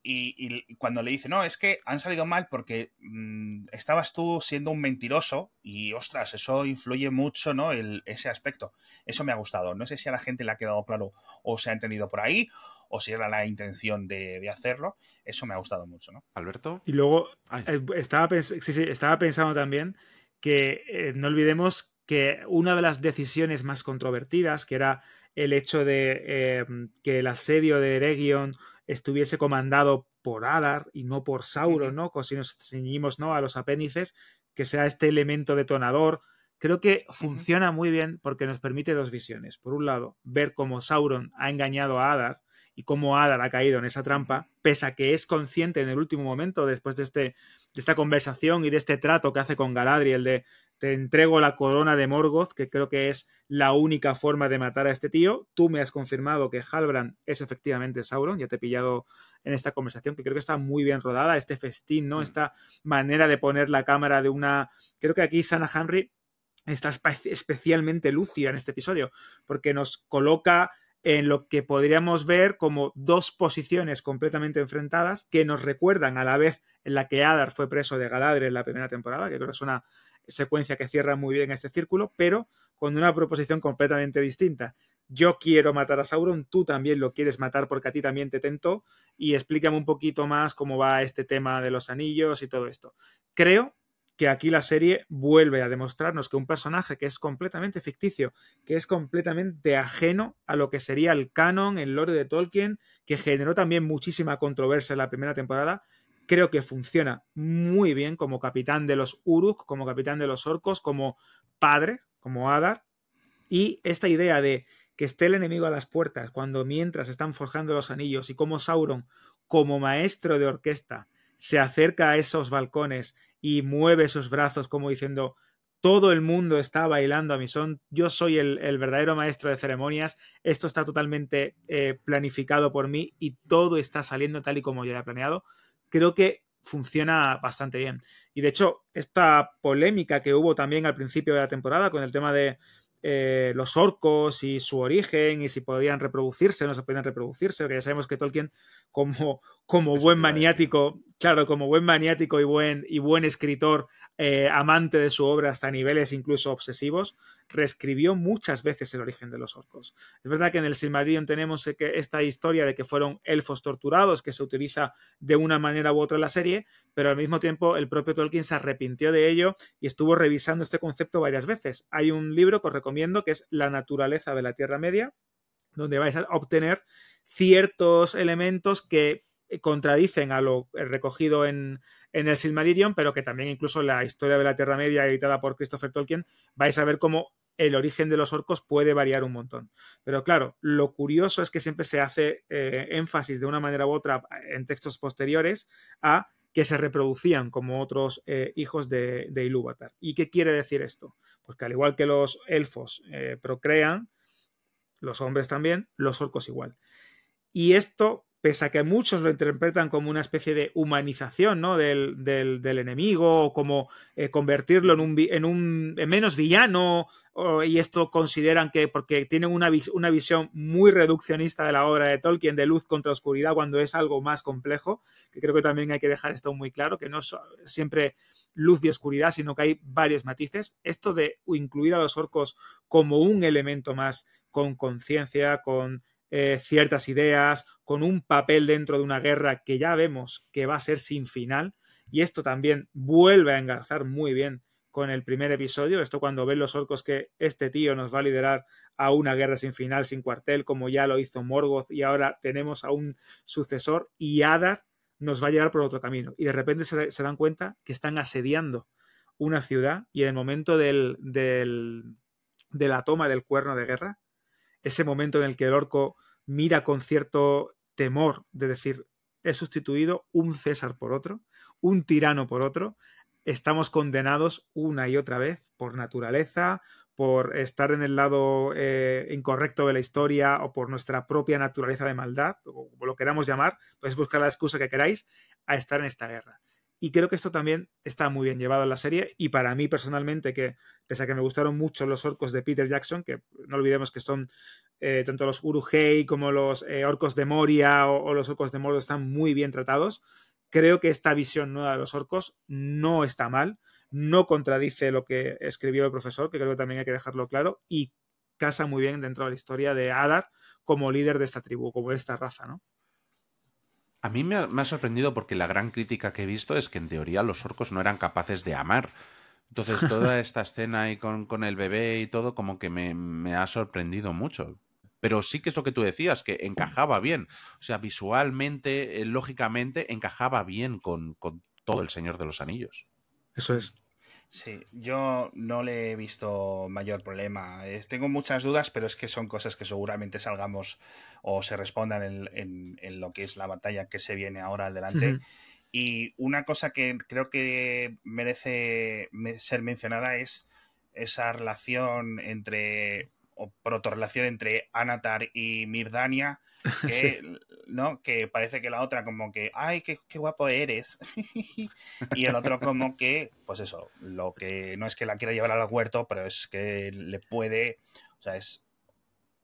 y, cuando le dice, no, es que han salido mal porque mm, estabas tú siendo un mentiroso y ostras, eso influye mucho, ¿no? El, ese aspecto. Eso me ha gustado. No sé si a la gente le ha quedado claro o se ha entendido por ahí o si era la intención de, hacerlo. Eso me ha gustado mucho, ¿no? Alberto. Y luego eh, estaba, estaba pensando también que eh, no olvidemos que una de las decisiones más controvertidas, que era el hecho de eh, que el asedio de Eregion estuviese comandado por Adar y no por Sauron, ¿no? Si nos ceñimos ¿no? a los apéndices, que sea este elemento detonador. Creo que funciona muy bien porque nos permite dos visiones. Por un lado, ver cómo Sauron ha engañado a Adar y cómo Adar ha caído en esa trampa, pese a que es consciente en el último momento, después de, este, de esta conversación y de este trato que hace con Galadriel de te entrego la corona de Morgoth, que creo que es la única forma de matar a este tío, tú me has confirmado que Halbrand es efectivamente Sauron, ya te he pillado en esta conversación, que creo que está muy bien rodada, este festín, ¿no? Mm. Esta manera de poner la cámara de una... Creo que aquí Sana Henry está especialmente lúcida en este episodio, porque nos coloca en lo que podríamos ver como dos posiciones completamente enfrentadas que nos recuerdan a la vez en la que Adar fue preso de Galadriel en la primera temporada, que creo que es una secuencia que cierra muy bien este círculo, pero con una proposición completamente distinta. Yo quiero matar a Sauron, tú también lo quieres matar porque a ti también te tentó y explícame un poquito más cómo va este tema de los anillos y todo esto. Creo que aquí la serie vuelve a demostrarnos que un personaje que es completamente ficticio, que es completamente ajeno a lo que sería el canon, el lore de Tolkien, que generó también muchísima controversia en la primera temporada, creo que funciona muy bien como capitán de los Uruk, como capitán de los orcos, como padre, como Adar. Y esta idea de que esté el enemigo a las puertas cuando mientras están forjando los anillos y como Sauron, como maestro de orquesta, se acerca a esos balcones y mueve sus brazos como diciendo, todo el mundo está bailando a mi son, yo soy el, verdadero maestro de ceremonias, esto está totalmente eh, planificado por mí y todo está saliendo tal y como yo lo he planeado, creo que funciona bastante bien. Y de hecho, esta polémica que hubo también al principio de la temporada con el tema de eh, los orcos y su origen y si podían reproducirse o no se podían reproducirse, porque ya sabemos que Tolkien como, buen maniático, claro, como buen maniático y buen, y buen escritor, eh, amante de su obra hasta niveles incluso obsesivos, reescribió muchas veces el origen de los orcos. Es verdad que en el Silmarillion tenemos eh, esta historia de que fueron elfos torturados, que se utiliza de una manera u otra en la serie, pero al mismo tiempo el propio Tolkien se arrepintió de ello y estuvo revisando este concepto varias veces. Hay un libro que os recomiendo que es La naturaleza de la Tierra Media, donde vais a obtener ciertos elementos que eh, contradicen a lo eh, recogido en, el Silmarillion, pero que también incluso la historia de la Tierra Media editada por Christopher Tolkien, vais a ver cómo el origen de los orcos puede variar un montón. Pero claro, lo curioso es que siempre se hace eh, énfasis de una manera u otra en textos posteriores a que se reproducían como otros hijos de, de Ilúvatar. ¿Y qué quiere decir esto? Pues que al igual que los elfos procrean, los hombres también, los orcos igual. Y esto, pese a que muchos lo interpretan como una especie de humanización ¿no? del, del, enemigo, o como eh, convertirlo en un, en menos villano, y esto consideran que porque tienen una, una visión muy reduccionista de la obra de Tolkien, de luz contra oscuridad, cuando es algo más complejo, que creo que también hay que dejar esto muy claro, que no es siempre luz y oscuridad, sino que hay varios matices. Esto de incluir a los orcos como un elemento más con conciencia, con eh, ciertas ideas, con un papel dentro de una guerra que ya vemos que va a ser sin final. Y esto también vuelve a engarzar muy bien con el primer episodio. Esto cuando ven los orcos que este tío nos va a liderar a una guerra sin final, sin cuartel, como ya lo hizo Morgoth y ahora tenemos a un sucesor y Adar nos va a llevar por otro camino. Y de repente se, dan cuenta que están asediando una ciudad y en el momento del, de la toma del cuerno de guerra ese momento en el que el orco mira con cierto temor de decir, he sustituido un César por otro, un tirano por otro, estamos condenados una y otra vez por naturaleza, por estar en el lado eh, incorrecto de la historia o por nuestra propia naturaleza de maldad, o lo queramos llamar, podéis buscar la excusa que queráis, a estar en esta guerra. Y creo que esto también está muy bien llevado en la serie. Y para mí personalmente, que pese a que me gustaron mucho los orcos de Peter Jackson, que no olvidemos que son eh, tanto los Urugei como los eh, orcos de Moria o, los orcos de Mordor, están muy bien tratados, creo que esta visión nueva de los orcos no está mal, no contradice lo que escribió el profesor, que creo que también hay que dejarlo claro, y casa muy bien dentro de la historia de Adar como líder de esta tribu, como de esta raza, ¿no? A mí me ha, sorprendido porque la gran crítica que he visto es que en teoría los orcos no eran capaces de amar. Entonces toda esta escena ahí con, el bebé y todo como que me, ha sorprendido mucho. Pero sí que es lo que tú decías, que encajaba bien. O sea, visualmente, eh, lógicamente, encajaba bien con todo el Señor de los Anillos. Eso es. Sí, yo no le he visto mayor problema. Eh, tengo muchas dudas, pero es que son cosas que seguramente salgamos o se respondan en, lo que es la batalla que se viene ahora adelante. Y una cosa que creo que merece ser mencionada es esa relación entre o protorrelación entre Anatar y Mirdania, que, ¿no? que parece que la otra como que, ay, qué, guapo eres, y el otro como que, pues eso, lo que no es que la quiera llevar al huerto, pero es que le puede, o sea, es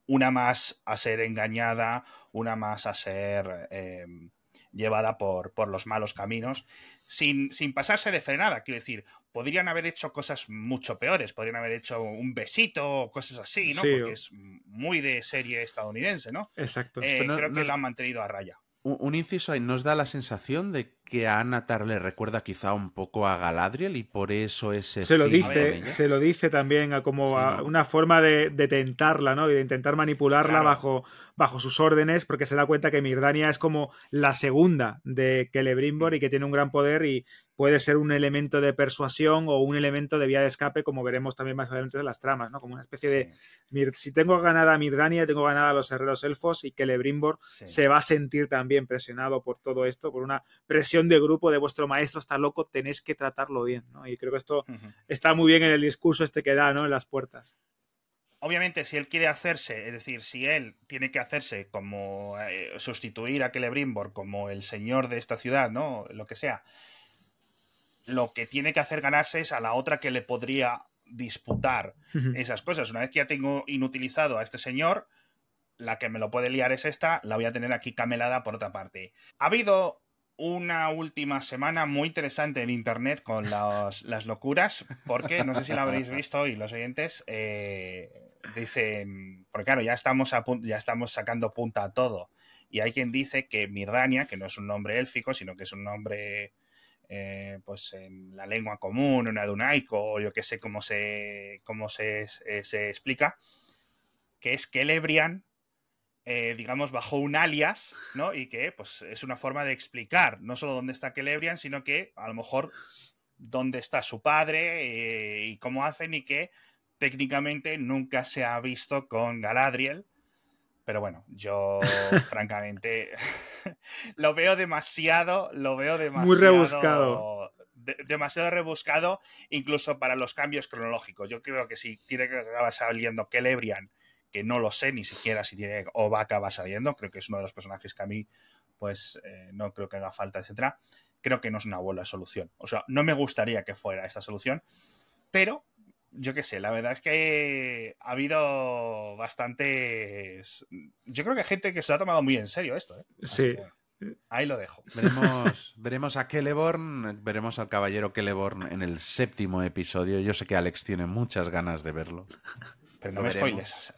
una más a ser engañada, una más a ser em, llevada por, por los malos caminos, sin, sin pasarse de frenada, quiero decir, podrían haber hecho cosas mucho peores, podrían haber hecho un besito o cosas así, ¿no? Porque es muy de serie estadounidense, ¿no? Exacto. Eh, creo que la han mantenido a raya. Un, inciso ahí, nos da la sensación de que a Anatar le recuerda quizá un poco a Galadriel y por eso ese se lo dice se lo dice también a como una forma de, tentarla no y de intentar manipularla bajo bajo sus órdenes porque se da cuenta que Mirdania es como la segunda de Celebrimbor y que tiene un gran poder y puede ser un elemento de persuasión o un elemento de vía de escape como veremos también más adelante en las tramas no como una especie de si tengo ganada a Mirdania tengo ganada a los herreros elfos y Celebrimbor se va a sentir también presionado por todo esto por una presión de grupo de vuestro maestro está loco, tenéis que tratarlo bien, ¿no? Y creo que esto está muy bien en el discurso este que da, ¿no? En las puertas. Obviamente, si él quiere hacerse, es decir, si él tiene que hacerse como eh, sustituir a Celebrimbor como el señor de esta ciudad, ¿no? Lo que sea. Lo que tiene que hacer ganarse es a la otra que le podría disputar esas cosas. Una vez que ya tengo inutilizado a este señor, la que me lo puede liar es esta, la voy a tener aquí camelada por otra parte. Ha habido una última semana muy interesante en Internet con las locuras, porque no sé si la habréis visto y los oyentes eh, dicen, porque claro, ya estamos, a ya estamos sacando punta a todo. Y hay quien dice que Mirdania, que no es un nombre élfico, sino que es un nombre eh, pues en la lengua común, en adunaico, o yo que sé cómo se, cómo se, eh, explica, que es Celebrian, eh, digamos, bajo un alias, ¿no? Y que pues, es una forma de explicar no solo dónde está Celebrian, sino que a lo mejor dónde está su padre eh, y cómo hacen y que técnicamente nunca se ha visto con Galadriel. Pero bueno, yo francamente lo veo demasiado, lo veo demasiado... Muy rebuscado. demasiado rebuscado incluso para los cambios cronológicos. Yo creo que si tiene que acabar saliendo Celebrian no lo sé ni siquiera si tiene o va acabar saliendo, creo que es uno de los personajes que a mí pues eh, no creo que haga falta, etcétera. Creo que no es una buena solución. O sea, no me gustaría que fuera esta solución, pero yo qué sé, la verdad es que ha habido bastante Yo creo que hay gente que se lo ha tomado muy en serio esto, ¿eh? sí. ahí lo dejo. Veremos, veremos a Celeborn, veremos al caballero Celeborn en el séptimo episodio. Yo sé que Alex tiene muchas ganas de verlo no me spoiles.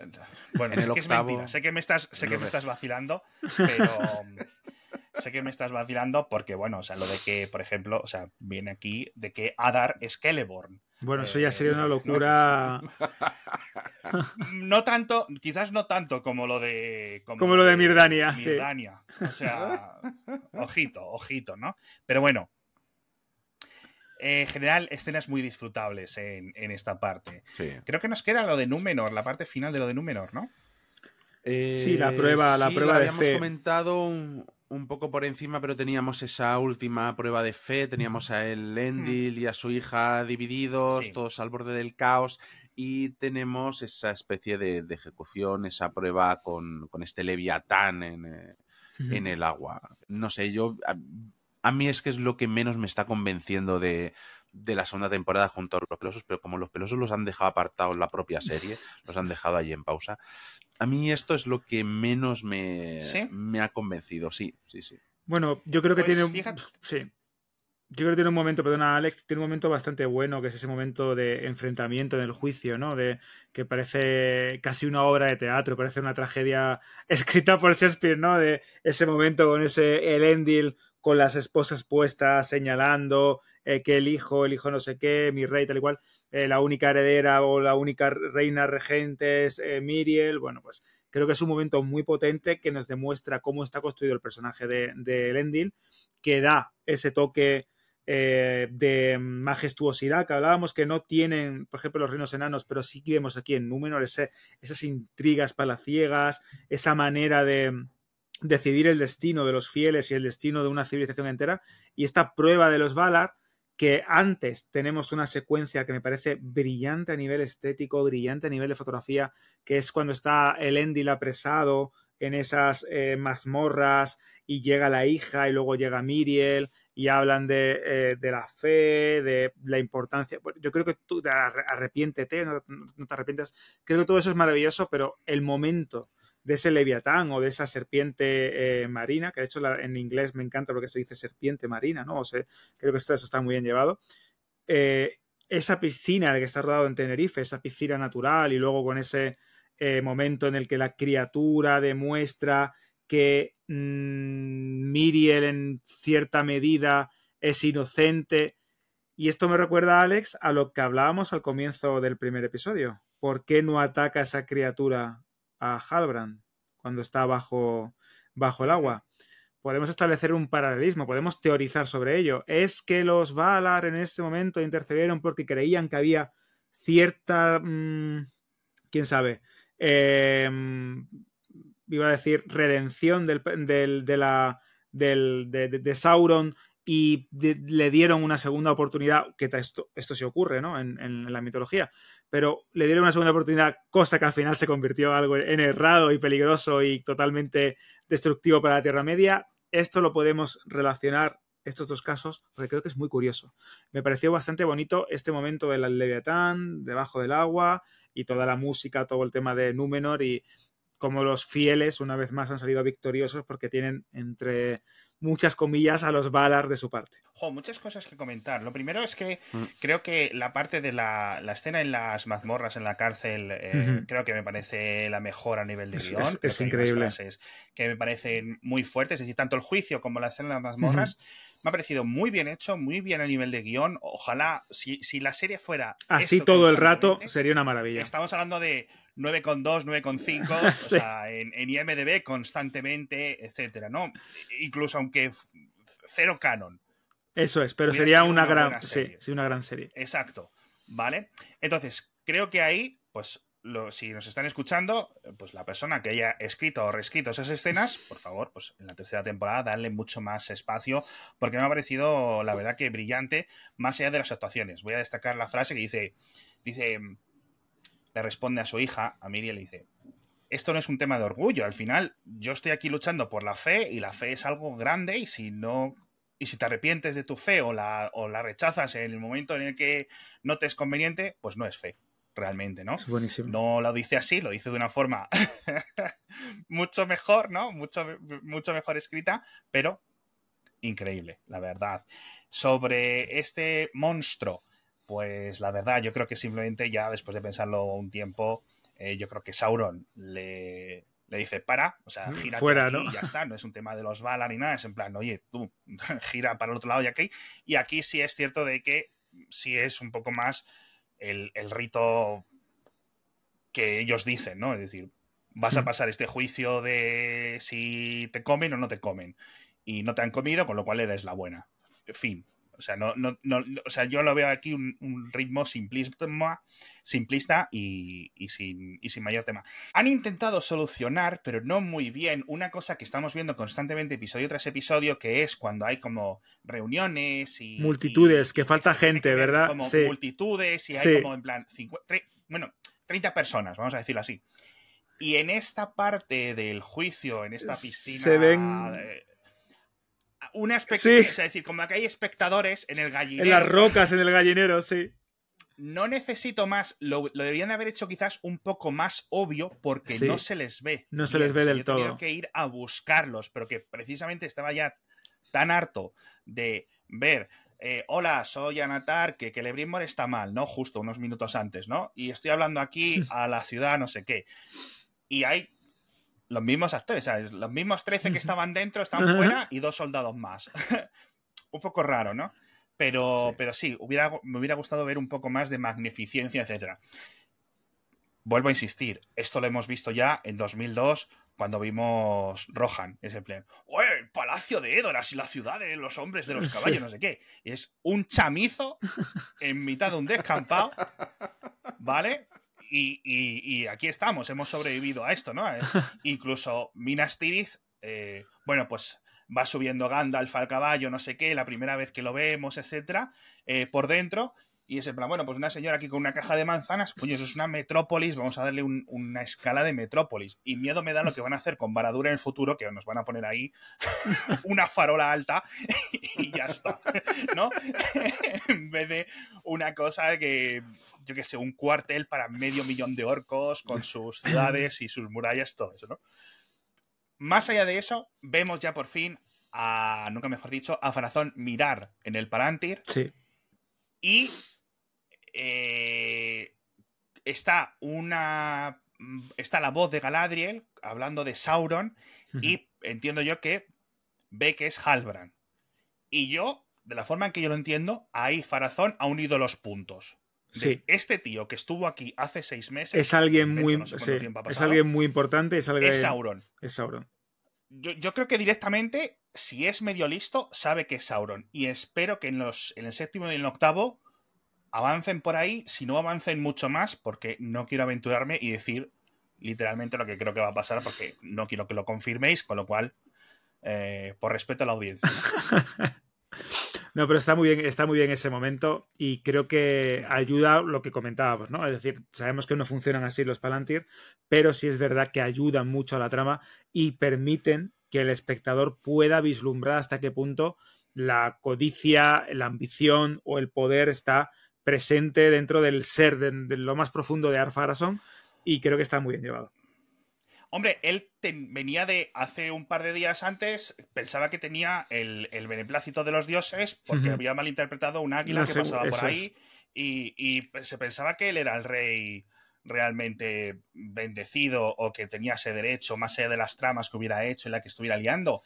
Bueno, es que es mentira. Sé que me estás, sé que me estás vacilando, pero. sé que me estás vacilando porque, bueno, o sea, lo de que, por ejemplo, o sea, viene aquí de que Adar es Celeborn. Bueno, eso ya eh, sería una locura. No, tanto, quizás no tanto como lo de. Como, lo de Mirdania. Mirdania. O sea, ojito, ojito, ¿no? Pero bueno, en general, escenas muy disfrutables en, esta parte. Creo que nos queda lo de Númenor, la parte final de lo de Númenor, ¿no? Eh, sí, la prueba, la prueba de habíamos comentado un, poco por encima, pero teníamos esa última prueba de fe, teníamos a el y a su hija divididos, todos al borde del caos, y tenemos esa especie de, ejecución, esa prueba con, este leviatán eh, en el agua. No sé, yo a mí es que es lo que menos me está convenciendo de, la segunda temporada junto a los pelosos, pero como los pelosos los han dejado apartados la propia serie, los han dejado allí en pausa, a mí esto es lo que menos me, me ha convencido, sí, sí, sí. Bueno, yo creo que pues tiene... Sí. Yo creo que tiene un momento, perdona Alex, tiene un momento bastante bueno, que es ese momento de enfrentamiento en el juicio, ¿no? De que parece casi una obra de teatro, parece una tragedia escrita por Shakespeare, ¿no? De ese momento con ese Elendil con las esposas puestas, señalando eh, que el hijo, el hijo no sé qué, mi rey, tal y cual, eh, la única heredera o la única reina regente es eh, Miriel. Bueno, pues creo que es un momento muy potente que nos demuestra cómo está construido el personaje de, Lendil, Elendil, que da ese toque. de majestuosidad que hablábamos que no tienen, por ejemplo, los reinos enanos, pero sí que vemos aquí en Númenor esas intrigas palaciegas, esa manera de, decidir el destino de los fieles y el destino de una civilización entera. Y esta prueba de los Valar, que antes tenemos una secuencia que me parece brillante a nivel estético, brillante a nivel de fotografía, que es cuando está el Endil apresado en esas eh, mazmorras y llega la hija y luego llega Miriel y hablan de, eh, la fe, de la importancia. yo creo que tú arrepiéntete, no, no te arrepientes Creo que todo eso es maravilloso, pero el momento de ese leviatán o de esa serpiente eh, marina, que de hecho en inglés me encanta porque se dice serpiente marina, ¿no? creo que eso está muy bien llevado. Eh, esa piscina de que está rodado en Tenerife, esa piscina natural y luego con ese eh, momento en el que la criatura demuestra que mm, Miriel en cierta medida es inocente. Y esto me recuerda, Alex, a lo que hablábamos al comienzo del primer episodio. ¿Por qué no ataca esa criatura a Halbrand cuando está bajo, bajo el agua. Podemos establecer un paralelismo, podemos teorizar sobre ello. Es que los Valar en ese momento intercedieron porque creían que había cierta, mm, quién sabe, em, iba a decir, redención del, del, de, la, del, de, Sauron y le dieron una segunda oportunidad, que esto, esto se sí ocurre ¿no? en, en, la mitología, pero le dieron una segunda oportunidad, cosa que al final se convirtió en algo en errado y peligroso y totalmente destructivo para la Tierra Media. Esto lo podemos relacionar, estos dos casos, porque creo que es muy curioso. Me pareció bastante bonito este momento del Leviatán, debajo del agua, y toda la música, todo el tema de Númenor y cómo los fieles una vez más han salido victoriosos porque tienen entre muchas comillas a los Valar de su parte. Jo, muchas cosas que comentar. Lo primero es que mm. creo que la parte de la, la, escena en las mazmorras, en la cárcel, eh, creo que me parece la mejor a nivel de guión. Es, que increíble. que me parece muy fuerte es decir, tanto el juicio como la escena en las mazmorras. me ha parecido muy bien hecho, muy bien a nivel de guión. Ojalá, si la serie fuera... Así todo el rato, sería una maravilla. Estamos hablando de 9,2, 9,5, o sea, en, en, IMDB constantemente, etcétera, ¿no? E-, incluso aunque cero canon. Eso es, pero sería una, gran serie. Sí, una gran serie. Exacto, ¿vale? Entonces, creo que ahí, pues, si nos están escuchando, pues la persona que haya escrito o reescrito esas escenas, por favor, pues en la tercera temporada darle mucho más espacio, porque me ha parecido, la verdad, que brillante, más allá de las actuaciones. Voy a destacar la frase que dice, dice, responde a su hija, a Miriam, le dice, esto no es un tema de orgullo, al final yo estoy aquí luchando por la fe y la fe es algo grande y si no... Y si te arrepientes de tu fe o la, o la rechazas en el momento en el que no te es conveniente, pues no es fe realmente, ¿no? No lo dice así, lo dice de una forma mucho mejor, ¿no? Mucho, mucho mejor escrita, pero increíble, la verdad. Sobre este monstruo pues la verdad, yo creo que simplemente ya después de pensarlo un tiempo, eh, yo creo que Sauron le, dice para, o sea, mm, gira ¿no? Y ya está, no es un tema de los Valar ni nada, es en plan, oye, tú gira para el otro lado y aquí. Y aquí sí es cierto de que sí es un poco más el, el rito que ellos dicen, ¿no? Es decir, vas a mm. pasar este juicio de si te comen o no te comen. Y no te han comido, con lo cual eres la buena. Fin. O sea, no, no, no, o sea yo lo veo aquí un, ritmo simplista, simplista y, sin, mayor tema. Han intentado solucionar, pero no muy bien, una cosa que estamos viendo constantemente episodio tras episodio, que es cuando hay como reuniones y... Multitudes, que falta gente, ¿verdad? Como multitudes y hay como en plan... bueno, 30 personas, vamos a decirlo así. Y en esta parte del juicio, en esta piscina... Se ven... Eh, una expectativa. Es decir, como que hay espectadores en el gallinero. En las rocas, en el gallinero, sí. No necesito más. Lo, deberían haber hecho quizás un poco más obvio porque no se les ve. No se les ve del todo. Tengo que ir a buscarlos, pero que precisamente estaba ya tan harto de ver eh, hola, soy Anatar, que, que está mal, ¿no? Justo unos minutos antes, ¿no? Y estoy hablando aquí a la ciudad, no sé qué. Y hay los mismos actores, Los mismos 13 que estaban dentro están fuera y dos soldados más. un poco raro, ¿no? Pero sí, pero sí hubiera, me hubiera gustado ver un poco más de magnificencia, etcétera. Vuelvo a insistir, esto lo hemos visto ya en 2002 cuando vimos Rohan, ese plan, el palacio de Edoras y la ciudad de los hombres de los caballos, no sé qué. Es un chamizo en mitad de un descampado, ¿vale? y, aquí estamos, hemos sobrevivido a esto, ¿no? Eh, incluso Minas Tiris, eh, bueno, pues va subiendo Gandalf al caballo, no sé qué, la primera vez que lo vemos, etcétera, eh, por dentro. Y es en plan, bueno, pues una señora aquí con una caja de manzanas, coño, eso es una metrópolis, vamos a darle una escala de metrópolis. Y miedo me da lo que van a hacer con Varadura en el futuro, que nos van a poner ahí una farola alta y ya está, ¿no? en vez de una cosa que yo qué sé, un cuartel para medio millón de orcos con sus ciudades y sus murallas, todo eso, ¿no? Más allá de eso, vemos ya por fin a, nunca mejor dicho, a Farazón mirar en el Palantir. Y eh, está una. Está la voz de Galadriel hablando de Sauron. Y entiendo yo que ve que es Halbrand. Y yo, de la forma en que yo lo entiendo, ahí Farazón ha unido los puntos. Este tío que estuvo aquí hace seis meses. Es alguien muy, es alguien muy importante. Es, alguien, Sauron. Es Yo, creo que directamente, si es medio listo, sabe que es Sauron. Y espero que en, los, en el séptimo y en el octavo avancen por ahí. Si no avancen mucho más, porque no quiero aventurarme y decir literalmente lo que creo que va a pasar, porque no quiero que lo confirméis, con lo cual, eh, por respeto a la audiencia. No, pero está muy bien, está muy bien ese momento y creo que ayuda lo que comentábamos, ¿no? Es decir, sabemos que no funcionan así los Palantir, pero sí es verdad que ayudan mucho a la trama y permiten que el espectador pueda vislumbrar hasta qué punto la codicia, la ambición o el poder está presente dentro del ser, de, lo más profundo de Arthur y creo que está muy bien llevado. Hombre, él venía de hace un par de días antes, pensaba que tenía el, beneplácito de los dioses porque había malinterpretado un águila que pasaba por ahí y, y, se pensaba que él era el rey realmente bendecido o que tenía ese derecho, más allá de las tramas que hubiera hecho y la que estuviera liando.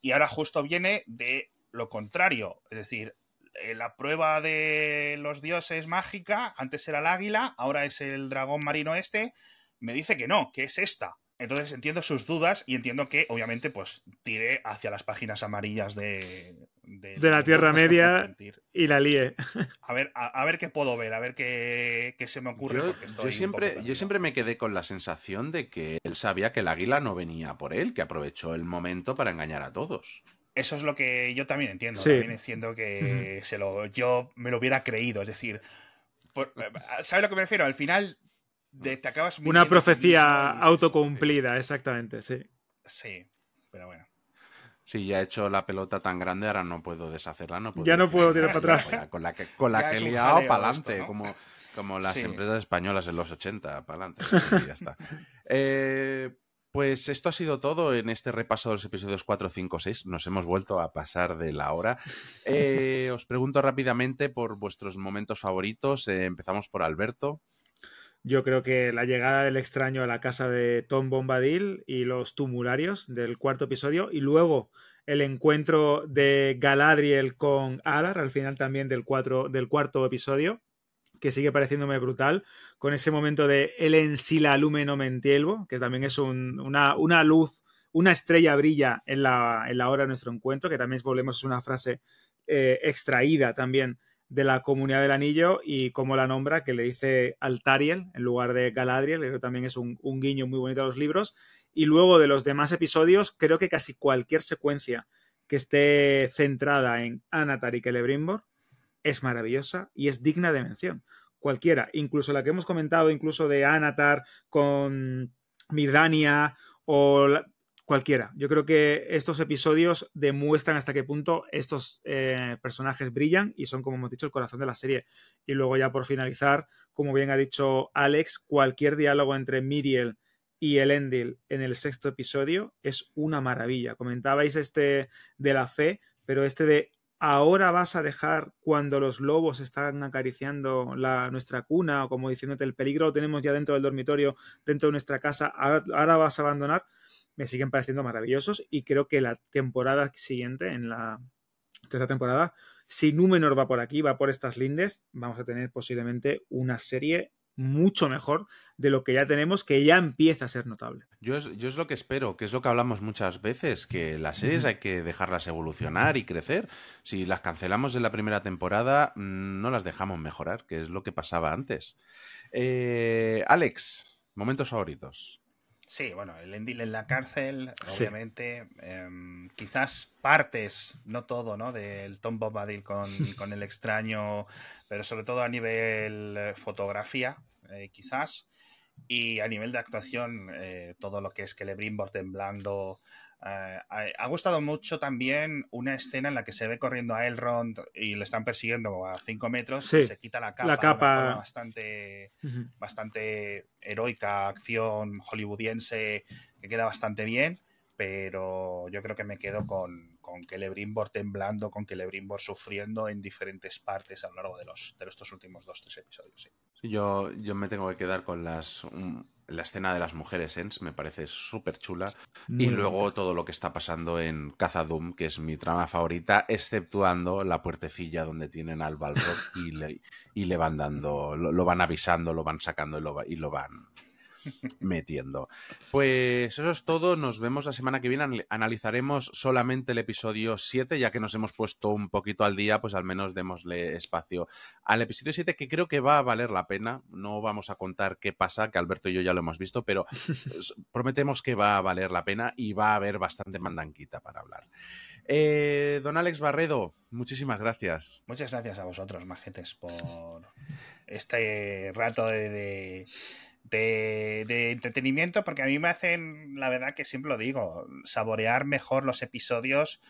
Y ahora justo viene de lo contrario, es decir, eh, la prueba de los dioses mágica, antes era el águila, ahora es el dragón marino este, me dice que no, que es esta. Entonces entiendo sus dudas y entiendo que, obviamente, pues tiré hacia las páginas amarillas de. De, la Tierra Media y la líe. A ver, a, ver qué puedo ver, a ver qué, se me ocurre. Yo, siempre, yo siempre me quedé con la sensación de que él sabía que el águila no venía por él, que aprovechó el momento para engañar a todos. Eso es lo que yo también entiendo. También entiendo que se lo, yo me lo hubiera creído. Es decir, ¿sabes lo que me refiero? Al final una profecía autocumplida, exactamente, sí. Sí, pero bueno. Sí, ya he hecho la pelota tan grande, ahora no puedo deshacerla. No puedo ya no puedo tirar para atrás. Con la que, con la que he liado para adelante, como, como las empresas españolas en los 80, para adelante. ya está. Eh, pues esto ha sido todo en este repaso de los episodios 4, 5, 6. Nos hemos vuelto a pasar de la hora. Eh, os pregunto rápidamente por vuestros momentos favoritos. Eh, empezamos por Alberto. Yo creo que la llegada del extraño a la casa de Tom Bombadil y los tumularios del cuarto episodio y luego el encuentro de Galadriel con Adar al final también del, del cuarto episodio que sigue pareciéndome brutal, con ese momento de el en sí la no me que también es una, una, luz, una estrella brilla en la, en la, hora de nuestro encuentro, que también volvemos, es una frase eh, extraída también de la comunidad del anillo y cómo la nombra, que le dice Altariel en lugar de Galadriel, Eso también es un, guiño muy bonito a los libros. Y luego de los demás episodios, creo que casi cualquier secuencia que esté centrada en Anatar y Celebrimbor es maravillosa y es digna de mención. Cualquiera, incluso la que hemos comentado, incluso de Anatar con Midania o cualquiera. Yo creo que estos episodios demuestran hasta qué punto estos eh, personajes brillan y son, como hemos dicho, el corazón de la serie. Y luego ya por finalizar, como bien ha dicho Alex, cualquier diálogo entre Miriel y Elendil en el sexto episodio es una maravilla. Comentabais este de la fe, pero este de ahora vas a dejar cuando los lobos están acariciando la, nuestra cuna o como diciéndote el peligro lo tenemos ya dentro del dormitorio, dentro de nuestra casa, ahora vas a abandonar me siguen pareciendo maravillosos y creo que la temporada siguiente, en la tercera temporada, si Númenor va por aquí, va por estas lindes, vamos a tener posiblemente una serie mucho mejor de lo que ya tenemos, que ya empieza a ser notable. Yo es, lo que espero, que es lo que hablamos muchas veces, que las series hay que dejarlas evolucionar y crecer. Si las cancelamos en la primera temporada, mm, no las dejamos mejorar, que es lo que pasaba antes. Eh, Alex, momentos favoritos. Sí, bueno, el Endil en la cárcel, obviamente, em, quizás partes, no todo, ¿no? Del Tom Bobadil con, con el extraño, pero sobre todo a nivel eh, fotografía, eh, quizás, y a nivel de actuación, eh, todo lo que es que le Celebrimbor temblando, eh, eh, ha gustado mucho también una escena en la que se ve corriendo a Elrond y le están persiguiendo a 5 metros, sí, se quita la capa, la capa... bastante, bastante heroica, acción hollywoodiense, que queda bastante bien, pero yo creo que me quedo con, con Celebrimbor temblando, con Celebrimbor sufriendo en diferentes partes a lo largo de los de estos últimos dos, tres episodios. Yo, yo me tengo que quedar con las la escena de las mujeres ens me parece súper chula. y luego todo lo que está pasando en cazadoom que es mi trama favorita, exceptuando la puertecilla donde tienen al Balrog y le, y van dando, lo, van avisando, lo van sacando y lo, y lo van metiendo. Pues eso es todo, nos vemos la semana que viene, analizaremos solamente el episodio 7, ya que nos hemos puesto un poquito al día, pues al menos démosle espacio al episodio 7, que creo que va a valer la pena, no vamos a contar qué pasa, que Alberto y yo ya lo hemos visto, pero prometemos que va a valer la pena y va a haber bastante mandanquita para hablar. Eh, don Alex Barredo, muchísimas gracias. Muchas gracias a vosotros, majetes, por este rato de de, entretenimiento, porque a mí me hacen, la verdad que siempre lo digo, saborear mejor los episodios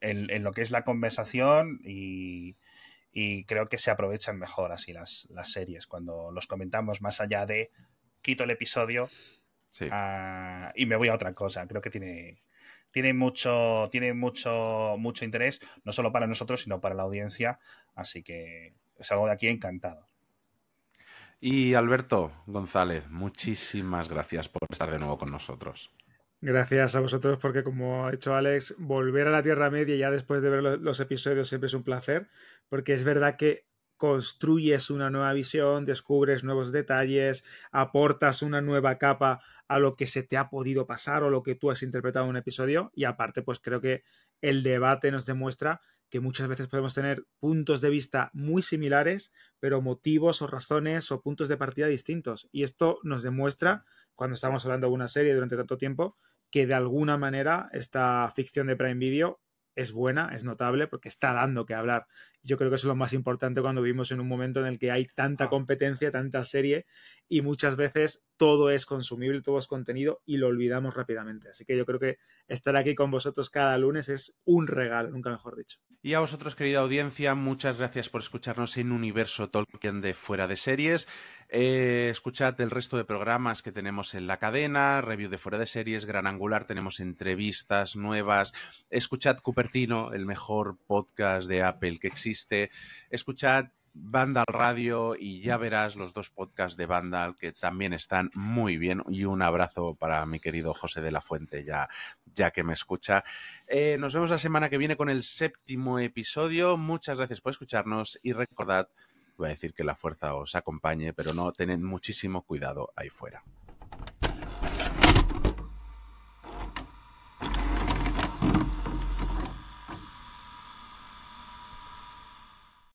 en, lo que es la conversación y, creo que se aprovechan mejor así las, series cuando los comentamos más allá de quito el episodio ah, y me voy a otra cosa. Creo que tiene, tiene mucho, tiene mucho, mucho interés, no solo para nosotros, sino para la audiencia. Así que salgo de aquí encantado. Y Alberto González, muchísimas gracias por estar de nuevo con nosotros. Gracias a vosotros porque como ha dicho Alex, volver a la Tierra Media ya después de ver los episodios siempre es un placer porque es verdad que construyes una nueva visión, descubres nuevos detalles, aportas una nueva capa a lo que se te ha podido pasar o lo que tú has interpretado en un episodio y aparte pues creo que el debate nos demuestra que muchas veces podemos tener puntos de vista muy similares, pero motivos o razones o puntos de partida distintos. Y esto nos demuestra, cuando estamos hablando de una serie durante tanto tiempo, que de alguna manera esta ficción de Prime Video es buena, es notable, porque está dando que hablar. Yo creo que eso es lo más importante cuando vivimos en un momento en el que hay tanta ah. competencia, tanta serie, y muchas veces todo es consumible, todo es contenido y lo olvidamos rápidamente. Así que yo creo que estar aquí con vosotros cada lunes es un regalo, nunca mejor dicho. Y a vosotros, querida audiencia, muchas gracias por escucharnos en Universo Tolkien de Fuera de Series. Eh, escuchad el resto de programas que tenemos en la cadena, review de Fuera de Series, Gran Angular, tenemos entrevistas nuevas. Escuchad Cupertino, el mejor podcast de Apple que existe. Escuchad Vandal Radio y ya verás los dos podcasts de Vandal que también están muy bien. Y un abrazo para mi querido José de la Fuente, ya, ya que me escucha. Eh, nos vemos la semana que viene con el séptimo episodio. Muchas gracias por escucharnos y recordad, voy a decir que la fuerza os acompañe, pero no, tened muchísimo cuidado ahí fuera.